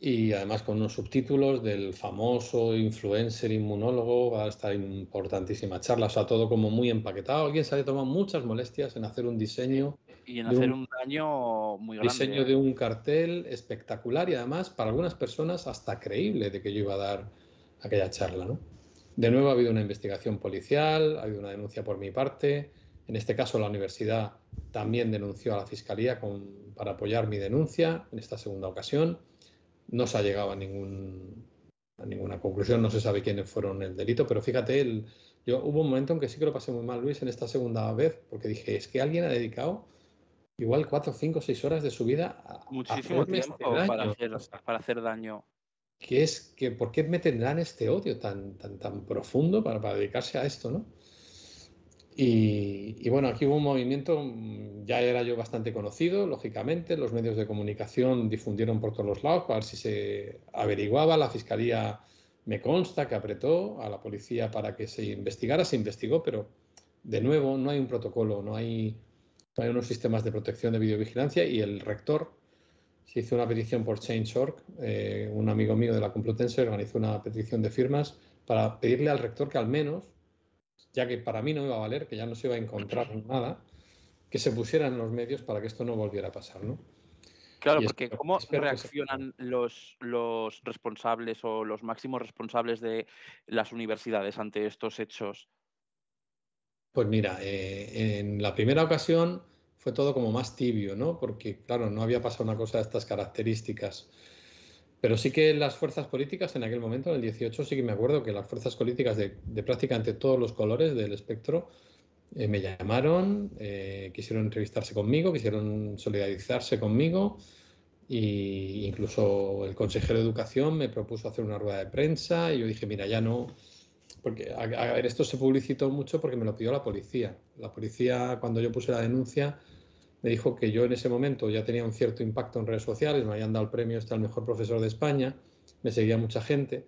S2: Y además con unos subtítulos del famoso influencer inmunólogo, a esta importantísima charla, o sea, todo como muy empaquetado. Alguien se ha tomado muchas molestias en hacer un diseño.
S1: Y en hacer un, daño muy Diseño ¿eh? de
S2: un cartel espectacular y además para algunas personas hasta creíble de que yo iba a dar aquella charla, ¿no? De nuevo ha habido una investigación policial, ha habido una denuncia por mi parte. En este caso la universidad también denunció a la fiscalía para apoyar mi denuncia en esta segunda ocasión. No se ha llegado a, ninguna conclusión, no se sabe quiénes fueron el delito, pero fíjate, yo hubo un momento en que sí que lo pasé muy mal, Luis, en esta segunda vez, porque dije, es que alguien ha dedicado igual cuatro, cinco, seis horas de su vida a, muchísimo tiempo este
S1: para hacer daño
S2: que es que por qué me tendrán este odio tan, tan, tan profundo para, dedicarse a esto, ¿no? Y, y, bueno, aquí hubo un movimiento, mm, ya era yo bastante conocido, lógicamente, los medios de comunicación difundieron por todos los lados para ver si se averiguaba, la fiscalía me consta que apretó a la policía para que se investigara, se investigó, pero de nuevo no hay un protocolo, no hay, no hay unos sistemas de protección de videovigilancia y el rector se hizo una petición por Change.org, eh, un amigo mío de la Complutense organizó una petición de firmas para pedirle al rector que al menos, ya que para mí no iba a valer, que ya no se iba a encontrar nada, que se pusieran los medios para que esto no volviera a pasar, ¿no?
S1: Claro, porque ¿cómo reaccionan los, los responsables o los máximos responsables de las universidades ante estos hechos?
S2: Pues mira, eh, en la primera ocasión fue todo como más tibio, ¿no? Porque, claro, no había pasado una cosa de estas características. Pero sí que las fuerzas políticas en aquel momento, en el 18, sí que me acuerdo que las fuerzas políticas de, prácticamente todos los colores del espectro eh, me llamaron, eh, quisieron entrevistarse conmigo, quisieron solidarizarse conmigo y e incluso el consejero de educación me propuso hacer una rueda de prensa y yo dije, mira, ya no, porque a, a ver, esto se publicitó mucho porque me lo pidió la policía. La policía, cuando yo puse la denuncia, me dijo que yo en ese momento ya tenía un cierto impacto en redes sociales, me habían dado el premio hasta este el mejor profesor de España, me seguía mucha gente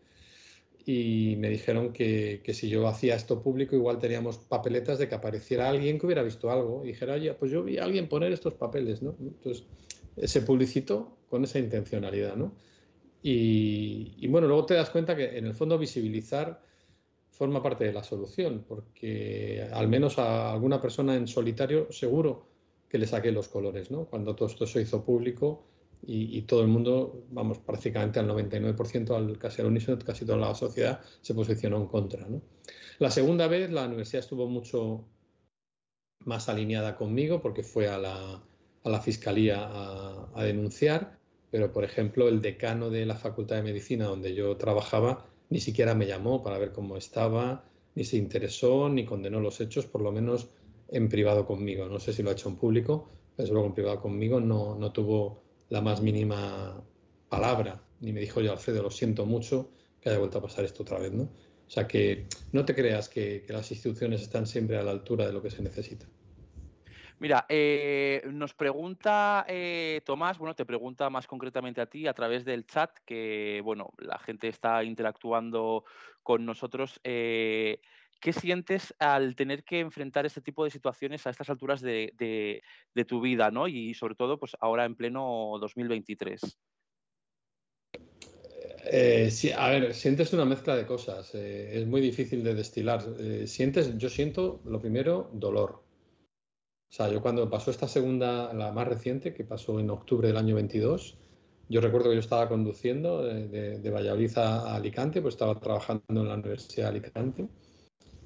S2: y me dijeron que, que, si yo hacía esto público igual teníamos papeletas de que apareciera alguien que hubiera visto algo y dijera, oye, pues yo vi a alguien poner estos papeles, ¿no? Entonces se publicitó con esa intencionalidad, ¿no? Y, y bueno, luego te das cuenta que en el fondo visibilizar forma parte de la solución, porque al menos a alguna persona en solitario seguro que le saque los colores, ¿no? Cuando todo esto se hizo público y, todo el mundo, vamos, prácticamente al 99%, al casi al unísono, casi toda la sociedad se posicionó en contra, ¿no? La segunda vez la universidad estuvo mucho más alineada conmigo porque fue a la, fiscalía a denunciar, pero por ejemplo el decano de la Facultad de Medicina donde yo trabajaba ni siquiera me llamó para ver cómo estaba, ni se interesó, ni condenó los hechos, por lo menos en privado conmigo. No sé si lo ha hecho en público, pero solo en privado conmigo no, no tuvo la más mínima palabra, ni me dijo yo, Alfredo, lo siento mucho que haya vuelto a pasar esto otra vez, ¿no? O sea que no te creas que, las instituciones están siempre a la altura de lo que se necesita.
S1: Mira, eh, nos pregunta eh, Tomás, bueno, te pregunta más concretamente a ti a través del chat, que bueno, la gente está interactuando con nosotros. Eh, ¿Qué sientes al tener que enfrentar este tipo de situaciones a estas alturas de, tu vida, ¿no? Y sobre todo, pues ahora en pleno 2023.
S2: Eh, sí, a ver, sientes una mezcla de cosas. Eh, es muy difícil de destilar. Eh, sientes, yo siento, lo primero, dolor. O sea, yo cuando pasó esta segunda, la más reciente, que pasó en octubre del año 22, yo recuerdo que yo estaba conduciendo de, de Valladolid a Alicante, pues estaba trabajando en la Universidad de Alicante.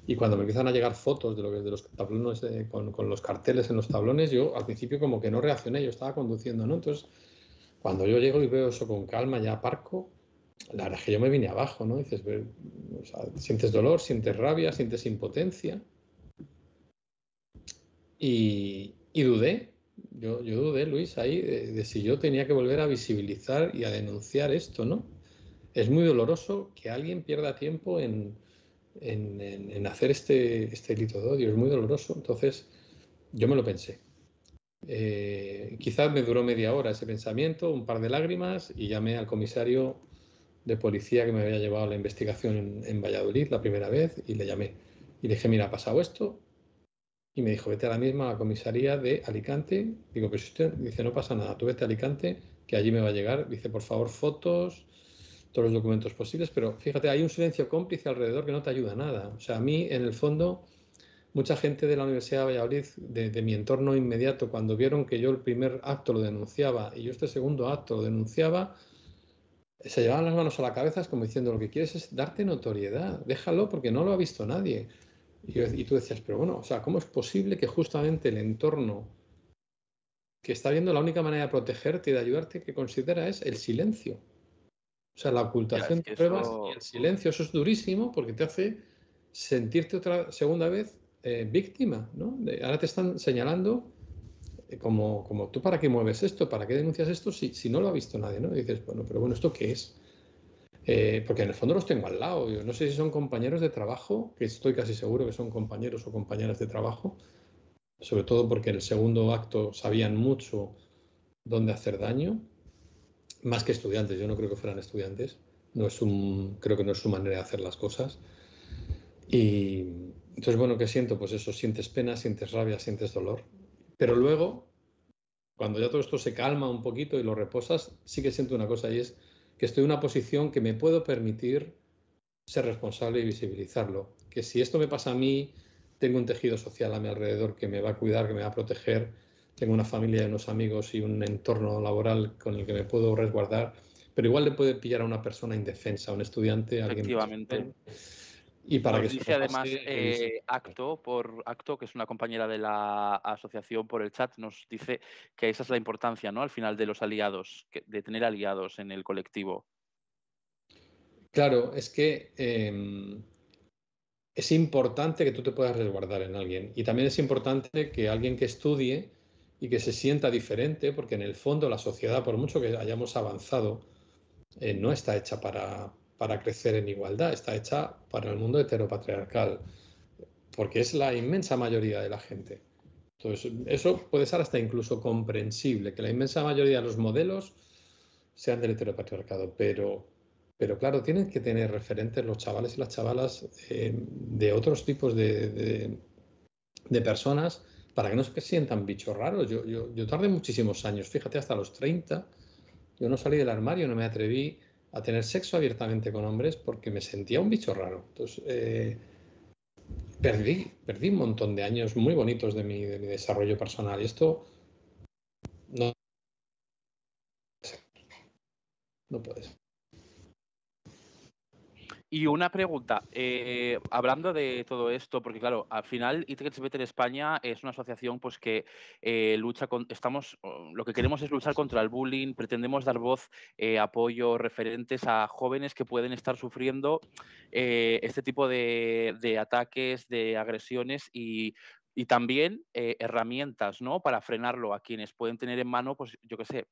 S2: Y cuando me empiezan a llegar fotos de, lo que, de los tablones, eh, con, los carteles en los tablones, yo al principio como que no reaccioné, yo estaba conduciendo, ¿no? Entonces, cuando yo llego y veo eso con calma, ya parco, la verdad es que yo me vine abajo, ¿no? Dices, sientes dolor, sientes rabia, sientes impotencia. Y, dudé, yo, dudé, Luis, ahí, de si yo tenía que volver a visibilizar y a denunciar esto, ¿no? Es muy doloroso que alguien pierda tiempo en en, hacer este, este delito de odio, es muy doloroso. Entonces, yo me lo pensé. Eh, quizás me duró media hora ese pensamiento, un par de lágrimas, y llamé al comisario de policía que me había llevado a la investigación en, Valladolid la primera vez y le llamé. Y le dije, mira, ha pasado esto. Y me dijo, vete a la misma comisaría de Alicante. Digo, pero si usted dice, no pasa nada, tú vete a Alicante, que allí me va a llegar. Dice, por favor, fotos, todos los documentos posibles, pero fíjate, hay un silencio cómplice alrededor que no te ayuda nada. O sea, a mí, en el fondo, mucha gente de la Universidad de Valladolid, de, mi entorno inmediato, cuando vieron que yo el primer acto lo denunciaba y yo este segundo acto lo denunciaba, se llevaban las manos a la cabeza como diciendo, lo que quieres es darte notoriedad, déjalo porque no lo ha visto nadie. Y, y tú decías, pero bueno, o sea, ¿cómo es posible que justamente el entorno que está viendo la única manera de protegerte y de ayudarte que considera es el silencio? O sea, la ocultación de pruebas y el silencio, eso es durísimo porque te hace sentirte otra segunda vez eh, víctima, ¿no? ahora te están señalando eh, como, como tú para qué mueves esto, para qué denuncias esto si, si no lo ha visto nadie, ¿no? dices, bueno, pero bueno, ¿esto qué es? Eh, porque en el fondo los tengo al lado, yo no sé si son compañeros de trabajo, que estoy casi seguro que son compañeros o compañeras de trabajo, sobre todo porque en el segundo acto sabían mucho dónde hacer daño, más que estudiantes, yo no creo que fueran estudiantes, no es un, creo que no es su manera de hacer las cosas. Y entonces, bueno, ¿qué siento? Pues eso, sientes pena, sientes rabia, sientes dolor. Pero luego, cuando ya todo esto se calma un poquito y lo reposas, sí que siento una cosa y es que estoy en una posición que me puedo permitir ser responsable y visibilizarlo. Que si esto me pasa a mí, tengo un tejido social a mi alrededor que me va a cuidar, que me va a proteger, tengo una familia unos amigos y un entorno laboral con el que me puedo resguardar, pero igual le puede pillar a una persona indefensa, a un estudiante, a alguien. Efectivamente. Y para que dice además eh,
S1: Acto, por Acto, que es una compañera de la asociación por el chat, nos dice que esa es la importancia, ¿no? Al final de los aliados, de tener aliados en el colectivo.
S2: Claro, es que em, es importante que tú te puedas resguardar en alguien. Y también es importante que alguien que estudie y que se sienta diferente, porque en el fondo la sociedad, por mucho que hayamos avanzado, eh, no está hecha para, para crecer en igualdad, está hecha para el mundo heteropatriarcal, porque es la inmensa mayoría de la gente. Entonces, eso puede ser hasta incluso comprensible, que la inmensa mayoría de los modelos sean del heteropatriarcado, pero, pero claro, tienen que tener referentes los chavales y las chavalas eh, de otros tipos de, de, de personas para que no se sientan bichos raros. Yo, tardé muchísimos años, fíjate, hasta los 30, yo no salí del armario, no me atreví a tener sexo abiertamente con hombres porque me sentía un bicho raro. Entonces, eh, perdí, perdí un montón de años muy bonitos de mi, desarrollo personal. Y esto no, no puede ser.
S1: Y una pregunta, eh, hablando de todo esto, porque claro, al final e en España es una asociación pues que eh, lucha con, estamos, oh, lo que queremos es luchar contra el bullying, pretendemos dar voz, eh, apoyo, referentes a jóvenes que pueden estar sufriendo este tipo de, ataques, de agresiones y también herramientas ¿no? para frenarlo a quienes pueden tener en mano, pues yo qué sé,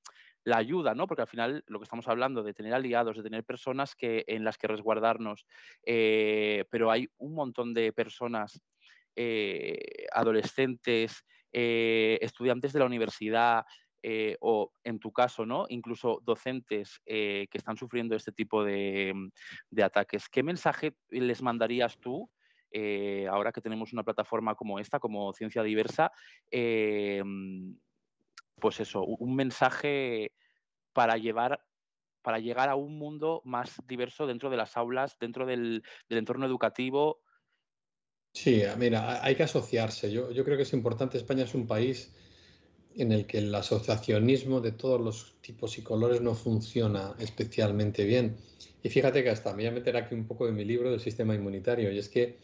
S1: la ayuda, ¿no? Porque al final lo que estamos hablando de tener aliados, de tener personas que, en las que resguardarnos, eh, pero hay un montón de personas, eh, adolescentes, eh, estudiantes de la universidad, o en tu caso, ¿no? Incluso docentes que están sufriendo este tipo mm, de, ataques. ¿Qué mensaje les mandarías tú, ahora que tenemos una plataforma como esta, como Ciencia Diversa, mm, pues eso, un mensaje para llevar para llegar a un mundo más diverso dentro de las aulas, dentro del, entorno educativo.
S2: Sí, ah, mira, hay que asociarse. Yo, creo que es importante. España es un país en el que el asociacionismo de todos los tipos y colores no funciona especialmente bien. Y fíjate que hasta me voy a meter aquí un poco de mi libro del sistema inmunitario, y es que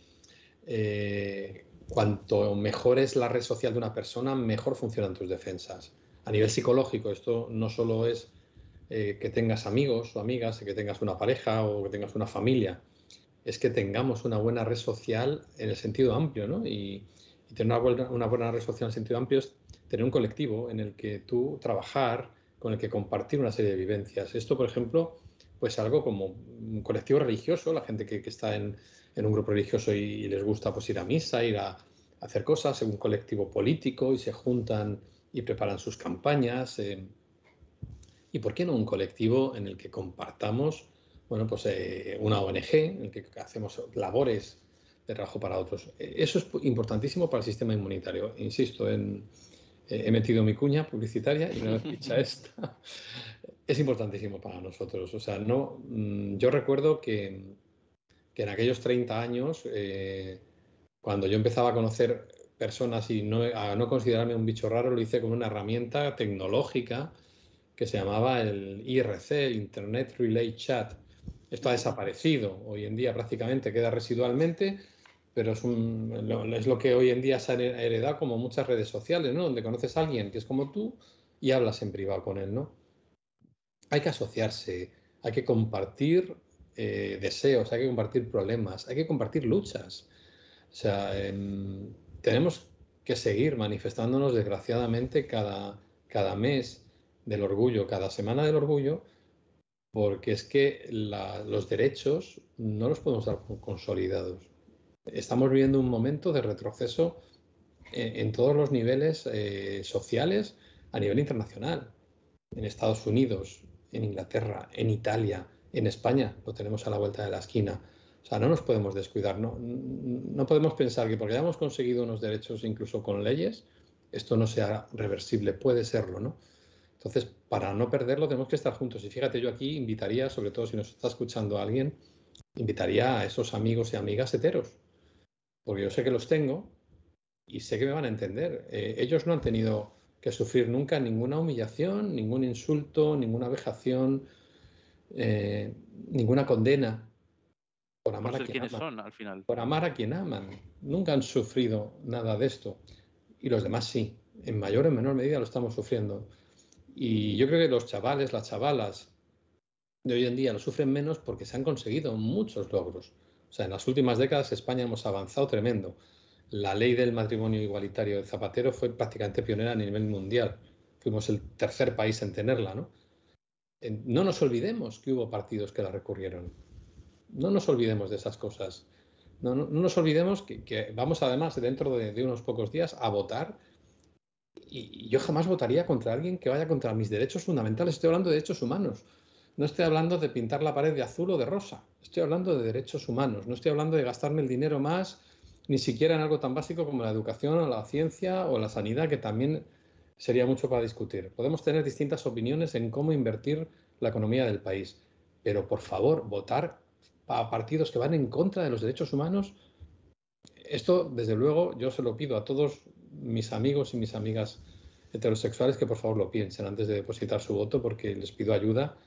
S2: eh, cuanto mejor es la red social de una persona, mejor funcionan tus defensas a nivel psicológico, esto no solo es eh, que tengas amigos o amigas, que tengas una pareja o que tengas una familia, es que tengamos una buena red social en el sentido amplio, ¿no? Y, tener una buena, red social en el sentido amplio es tener un colectivo en el que tú trabajar, con el que compartir una serie de vivencias. Esto, por ejemplo, pues algo como un colectivo religioso, la gente que, está en, un grupo religioso y, les gusta pues ir a misa, ir a, hacer cosas, en un colectivo político y se juntan y preparan sus campañas. Eh, y por qué no un colectivo en el que compartamos, bueno, pues eh, una ONG, en el que hacemos labores de trabajo para otros. Eh, eso es importantísimo para el sistema inmunitario. Insisto, en, he metido mi cuña publicitaria y una vez dicho esta, es importantísimo para nosotros. O sea, no, mm, yo recuerdo que, en aquellos 30 años, cuando yo empezaba a conocer personas y no, a no considerarme un bicho raro, lo hice con una herramienta tecnológica que se llamaba el IRC, Internet Relay Chat. Esto ha desaparecido hoy en día prácticamente, queda residualmente, pero es, un, es lo que hoy en día se ha heredado como muchas redes sociales, ¿no? Donde conoces a alguien que es como tú y hablas en privado con él, ¿no? Hay que asociarse, hay que compartir eh, deseos, hay que compartir problemas, hay que compartir luchas. O sea, em, tenemos que seguir manifestándonos desgraciadamente cada, mes del orgullo, cada semana del orgullo, porque es que los derechos no los podemos dar consolidados. Estamos viviendo un momento de retroceso eh, en, todos los niveles eh, sociales a nivel internacional. En Estados Unidos, en Inglaterra, en Italia, en España, lo tenemos a la vuelta de la esquina. O sea, no nos podemos descuidar, no, no podemos pensar que porque hemos conseguido unos derechos incluso con leyes, esto no sea reversible, puede serlo, ¿no? Entonces, para no perderlo tenemos que estar juntos. Y fíjate, yo aquí invitaría, sobre todo si nos está escuchando alguien, invitaría a esos amigos y amigas heteros, porque yo sé que los tengo y sé que me van a entender. Eh, ellos no han tenido que sufrir nunca ninguna humillación, ningún insulto, ninguna vejación, eh, ninguna condena. Por amar a quien aman. a quien aman. Nunca han sufrido nada de esto. Y los demás sí. En mayor o menor medida lo estamos sufriendo. Y yo creo que los chavales, las chavalas de hoy en día lo sufren menos porque se han conseguido muchos logros. O sea, en las últimas décadas España hemos avanzado tremendo. La ley del matrimonio igualitario de Zapatero fue prácticamente pionera a nivel mundial. Fuimos el tercer país en tenerla, ¿no? No nos olvidemos que hubo partidos que la recurrieron no nos olvidemos de esas cosas. No, nos olvidemos que, vamos además dentro de, unos pocos días a votar. Y, y yo jamás votaría contra alguien que vaya contra mis derechos fundamentales. Estoy hablando de derechos humanos. No estoy hablando de pintar la pared de azul o de rosa. Estoy hablando de derechos humanos. No estoy hablando de gastarme el dinero más, ni siquiera en algo tan básico como la educación o la ciencia o la sanidad, que también sería mucho para discutir. Podemos tener distintas opiniones en cómo invertir la economía del país, pero por favor, votar a partidos que van en contra de los derechos humanos. Esto, desde luego, yo se lo pido a todos mis amigos y mis amigas heterosexuales que por favor lo piensen antes de depositar su voto porque les pido ayuda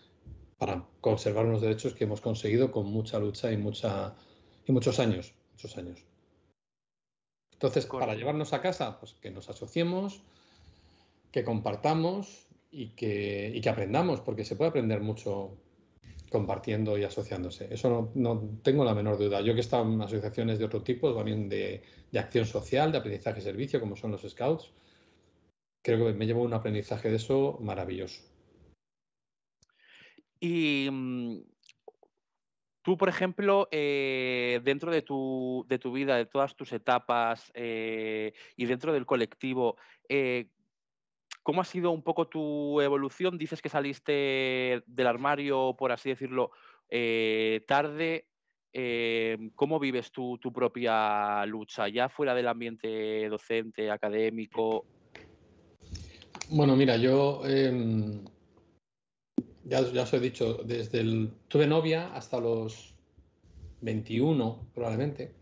S2: para conservar unos derechos que hemos conseguido con mucha lucha y, mucha, y muchos años. Muchos años. Entonces, para llevarnos a casa, pues que nos asociemos, que compartamos y que, y que aprendamos, porque se puede aprender mucho compartiendo y asociándose. Eso no, tengo la menor duda. Yo que he en asociaciones de otro tipo, también de, acción social, de aprendizaje y servicio, como son los scouts, creo que me llevo un aprendizaje de eso maravilloso.
S1: Y mm, tú, por ejemplo, eh, dentro de tu, vida, de todas tus etapas eh, y dentro del colectivo, eh, ¿Cómo ha sido un poco tu evolución? Dices que saliste del armario, por así decirlo, eh, tarde. Eh, ¿Cómo vives tu, tu, propia lucha, ya fuera del ambiente docente, académico?
S2: Bueno, mira, yo em, ya, ya, os he dicho, desde el. Tuve novia hasta los 21, probablemente.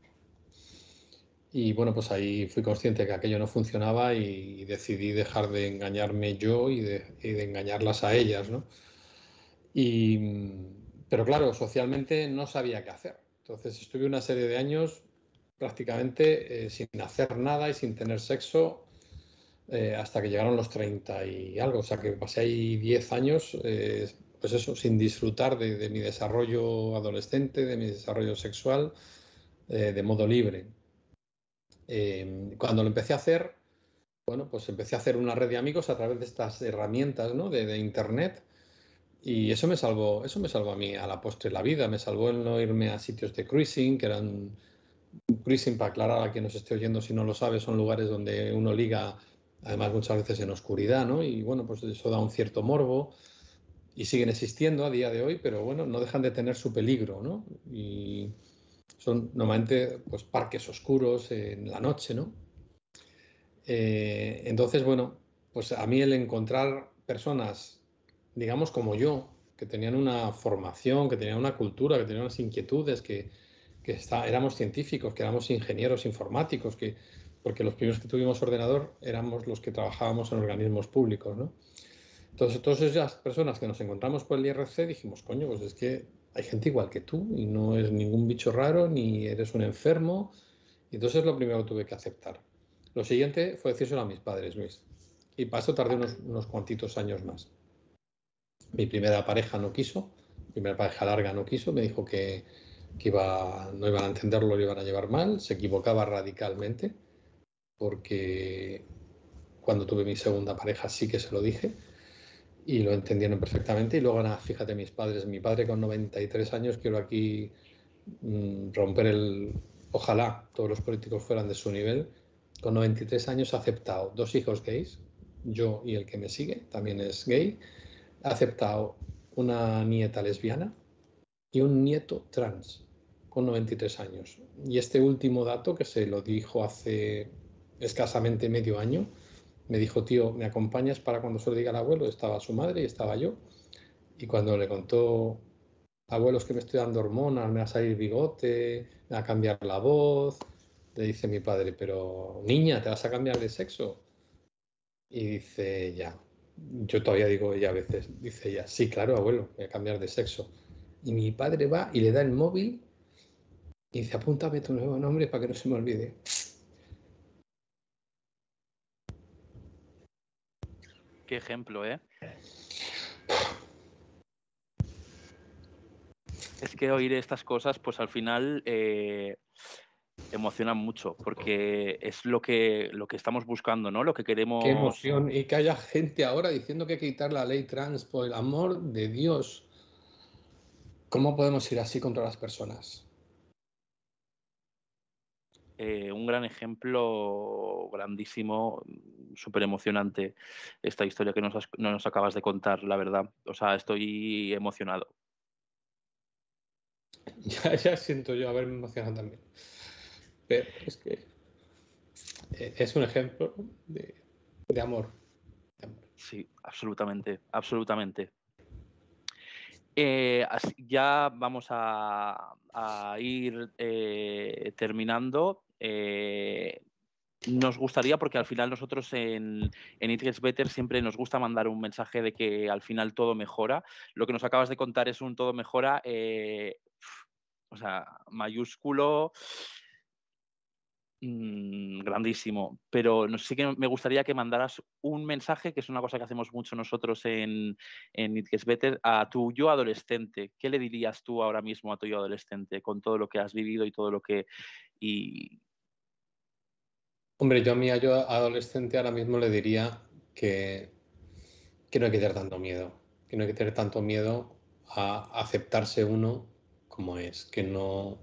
S2: Y bueno, pues ahí fui consciente que aquello no funcionaba y, decidí dejar de engañarme yo y de, engañarlas a ellas, ¿no? Y, pero claro, socialmente no sabía qué hacer. Entonces estuve una serie de años prácticamente eh, sin hacer nada y sin tener sexo eh, hasta que llegaron los 30 y algo. O sea que pasé ahí 10 años, eh, pues eso, sin disfrutar de, de, mi desarrollo adolescente, de mi desarrollo sexual de modo libre. Em, cuando lo empecé a hacer, bueno, pues empecé a hacer una red de amigos a través de estas herramientas ¿no? de, internet. Y eso me salvó, eso me salvó a mí a la postre la vida, me salvó el no irme a sitios de cruising, que eran cruising para aclarar a quien nos esté oyendo si no lo sabe, son lugares donde uno liga, además muchas veces en oscuridad, ¿no? Y bueno, pues eso da un cierto morbo y siguen existiendo a día de hoy, pero bueno, no dejan de tener su peligro, ¿no? Y son normalmente pues, parques oscuros en la noche, ¿no? Eh, entonces, bueno, pues a mí el encontrar personas, digamos como yo, que tenían una formación, que tenían una cultura, que tenían unas inquietudes, que, éramos científicos, que éramos ingenieros informáticos, que, porque los primeros que tuvimos ordenador éramos los que trabajábamos en organismos públicos, ¿no? Entonces, todas esas personas que nos encontramos por el IRC dijimos, coño, pues es que hay gente igual que tú y no es ningún bicho raro ni eres un enfermo. entonces lo primero tuve que aceptar. Lo siguiente fue decírselo a mis padres, Luis. Y pasó, eso tardé unos, cuantitos años más. Mi primera pareja no quiso, mi primera pareja larga no quiso, me dijo que, no iban a entenderlo, lo iban a llevar mal, se equivocaba radicalmente, porque cuando tuve mi segunda pareja sí que se lo dije, y lo entendieron perfectamente. Y luego, nada, fíjate, mis padres, mi padre con 93 años, quiero aquí mm, romper el. Ojalá todos los políticos fueran de su nivel. Con 93 años ha aceptado dos hijos gays, yo y el que me sigue, también es gay. Ha aceptado una nieta lesbiana y un nieto trans con 93 años. Y este último dato, que se lo dijo hace escasamente medio año, me dijo, tío, ¿me acompañas para cuando se lo diga el abuelo? Estaba su madre y estaba yo. Y cuando le contó, abuelos que me estoy dando hormonas, me va a salir bigote, me va a cambiar la voz, le dice mi padre, pero niña, ¿te vas a cambiar de sexo? Y dice ella, yo todavía digo ella a veces, dice ella, sí, claro, abuelo, voy a cambiar de sexo. Y mi padre va y le da el móvil y dice, apúntame tu nuevo nombre para que no se me olvide
S1: Qué ejemplo, ¿eh? Es que oír estas cosas, pues al final eh, emocionan mucho, porque es lo que, lo que estamos buscando, ¿no? Lo que queremos. Qué emoción,
S2: y que haya gente ahora diciendo que hay que quitar la ley trans, por el amor de Dios. ¿Cómo podemos ir así contra las personas?
S1: Eh, un gran ejemplo grandísimo, mm, súper emocionante esta historia que nos, no nos acabas de contar, la verdad. O sea, estoy emocionado.
S2: Ya, siento yo haberme emocionado también. Pero es que eh, es un ejemplo de, amor.
S1: Sí, absolutamente, absolutamente. Eh, ya vamos a, a ir terminando. Eh, nos gustaría, porque al final nosotros en, en It Gets Better siempre nos gusta mandar un mensaje de que al final todo mejora. Lo que nos acabas de contar es un todo mejora, eh, o sea, mayúsculo, mm, grandísimo, pero no sí que me gustaría que mandaras un mensaje, que es una cosa que hacemos mucho nosotros en, en It Gets Better, a tu yo adolescente. ¿Qué le dirías tú ahora mismo a tu yo adolescente con todo lo que has vivido y todo lo que y
S2: Hombre, yo a mi yo adolescente ahora mismo le diría que, que no hay que tener tanto miedo, que no hay que tener tanto miedo a aceptarse uno como es, que no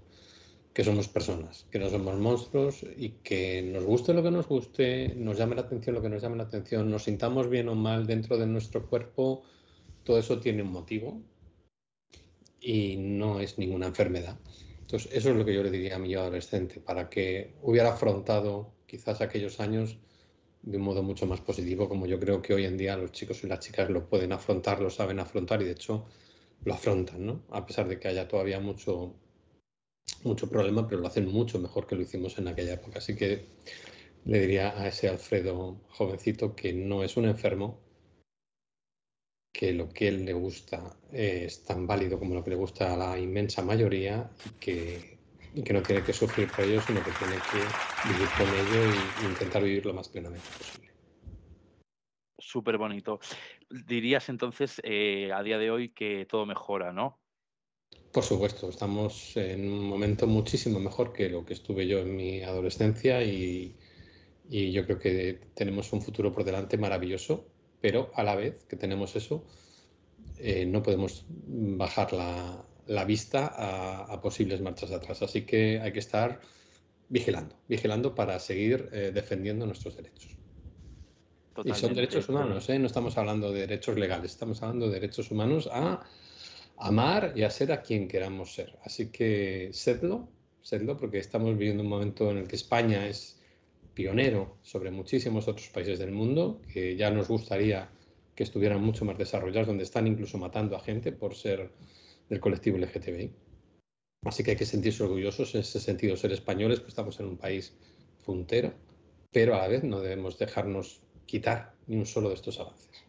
S2: que somos personas, que no somos monstruos y que nos guste lo que nos guste, nos llame la atención lo que nos llame la atención, nos sintamos bien o mal dentro de nuestro cuerpo, todo eso tiene un motivo y no es ninguna enfermedad. Entonces, eso es lo que yo le diría a mi adolescente, para que hubiera afrontado quizás aquellos años de un modo mucho más positivo, como yo creo que hoy en día los chicos y las chicas lo pueden afrontar, lo saben afrontar y de hecho lo afrontan, ¿no? A pesar de que haya todavía mucho, mucho problema, pero lo hacen mucho mejor que lo hicimos en aquella época. Así que le diría a ese Alfredo jovencito que no es un enfermo, que lo que él le gusta eh, es tan válido como lo que le gusta a la inmensa mayoría y que, que no tiene que sufrir por ello, sino que tiene que vivir con ello e intentar vivir lo más plenamente posible. Súper bonito.
S1: Dirías entonces eh, a día de hoy que todo mejora, ¿no?
S2: Por supuesto, estamos en un momento muchísimo mejor que lo que estuve yo en mi adolescencia y yo creo que tenemos un futuro por delante maravilloso pero a la vez que tenemos eso, eh, no podemos bajar la, vista a, posibles marchas atrás. Así que hay que estar vigilando, vigilando para seguir eh, defendiendo nuestros derechos. Y son derechos humanos, ¿eh? no estamos hablando de derechos legales, estamos hablando de derechos humanos a amar y a ser a quien queramos ser. Así que sedlo, sedlo, porque estamos viviendo un momento en el que España es pionero sobre muchísimos otros países del mundo, que ya nos gustaría que estuvieran mucho más desarrollados, donde están incluso matando a gente por ser del colectivo LGTBI. Así que hay que sentirse orgullosos en ese sentido, ser españoles, que estamos en un país puntero, pero a la vez no debemos dejarnos quitar ni un solo de estos avances.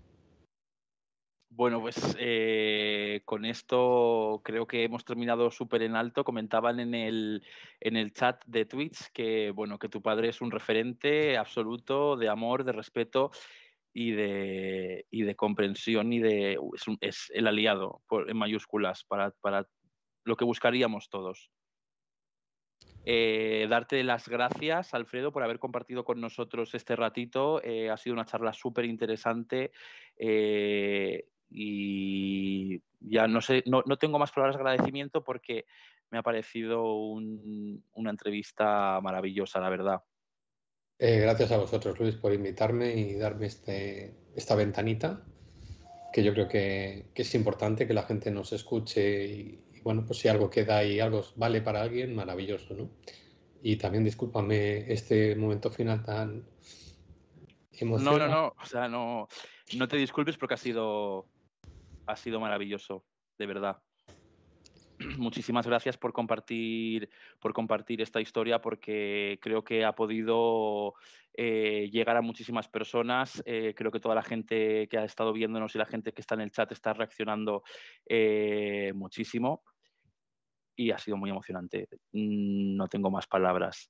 S1: Bueno, pues eh, con esto creo que hemos terminado súper en alto. Comentaban en el, chat de Twitch que, bueno, que tu padre es un referente absoluto de amor, de respeto y de, de comprensión y de uh, es, el aliado en mayúsculas para, lo que buscaríamos todos. Eh, darte las gracias, Alfredo, por haber compartido con nosotros este ratito. Eh, ha sido una charla súper interesante y ya no sé, no, tengo más palabras de agradecimiento porque me ha parecido una entrevista maravillosa, la verdad.
S2: Eh, gracias a vosotros, Luis, por invitarme y darme este, esta ventanita, que yo creo que, es importante que la gente nos escuche y, bueno, pues si algo queda y algo vale para alguien, maravilloso, ¿no? Y también discúlpame este momento final tan emocionante. No, no, no,
S1: o sea, no, no te disculpes porque ha sido ha sido maravilloso, de verdad. Muchísimas gracias por compartir, por compartir esta historia porque creo que ha podido eh, llegar a muchísimas personas. Eh, creo que toda la gente que ha estado viéndonos y la gente que está en el chat está reaccionando eh, muchísimo y ha sido muy emocionante. Mm, no tengo más palabras.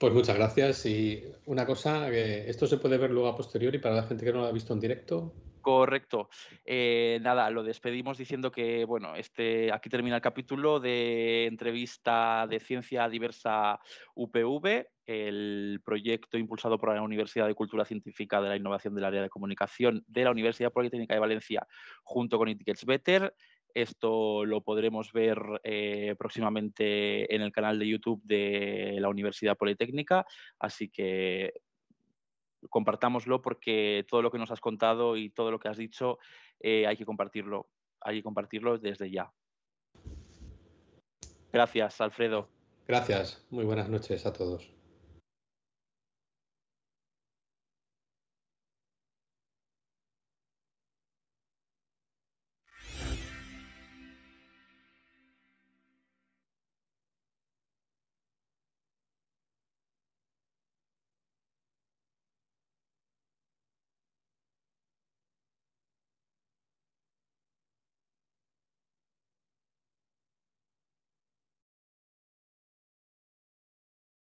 S2: Pues muchas gracias. Y una cosa, esto se puede ver luego a posteriori para la gente que no lo ha visto en directo.
S1: Correcto. Eh, nada, lo despedimos diciendo que, bueno, este, aquí termina el capítulo de entrevista de ciencia diversa UPV, el proyecto impulsado por la Universidad de Cultura Científica de la Innovación del Área de Comunicación de la Universidad Politécnica de Valencia junto con Etiquets Better. Esto lo podremos ver eh, próximamente en el canal de YouTube de la Universidad Politécnica, así que compartámoslo porque todo lo que nos has contado y todo lo que has dicho eh, hay que compartirlo, hay que compartirlo desde ya. Gracias, Alfredo.
S2: Gracias, muy buenas noches a todos.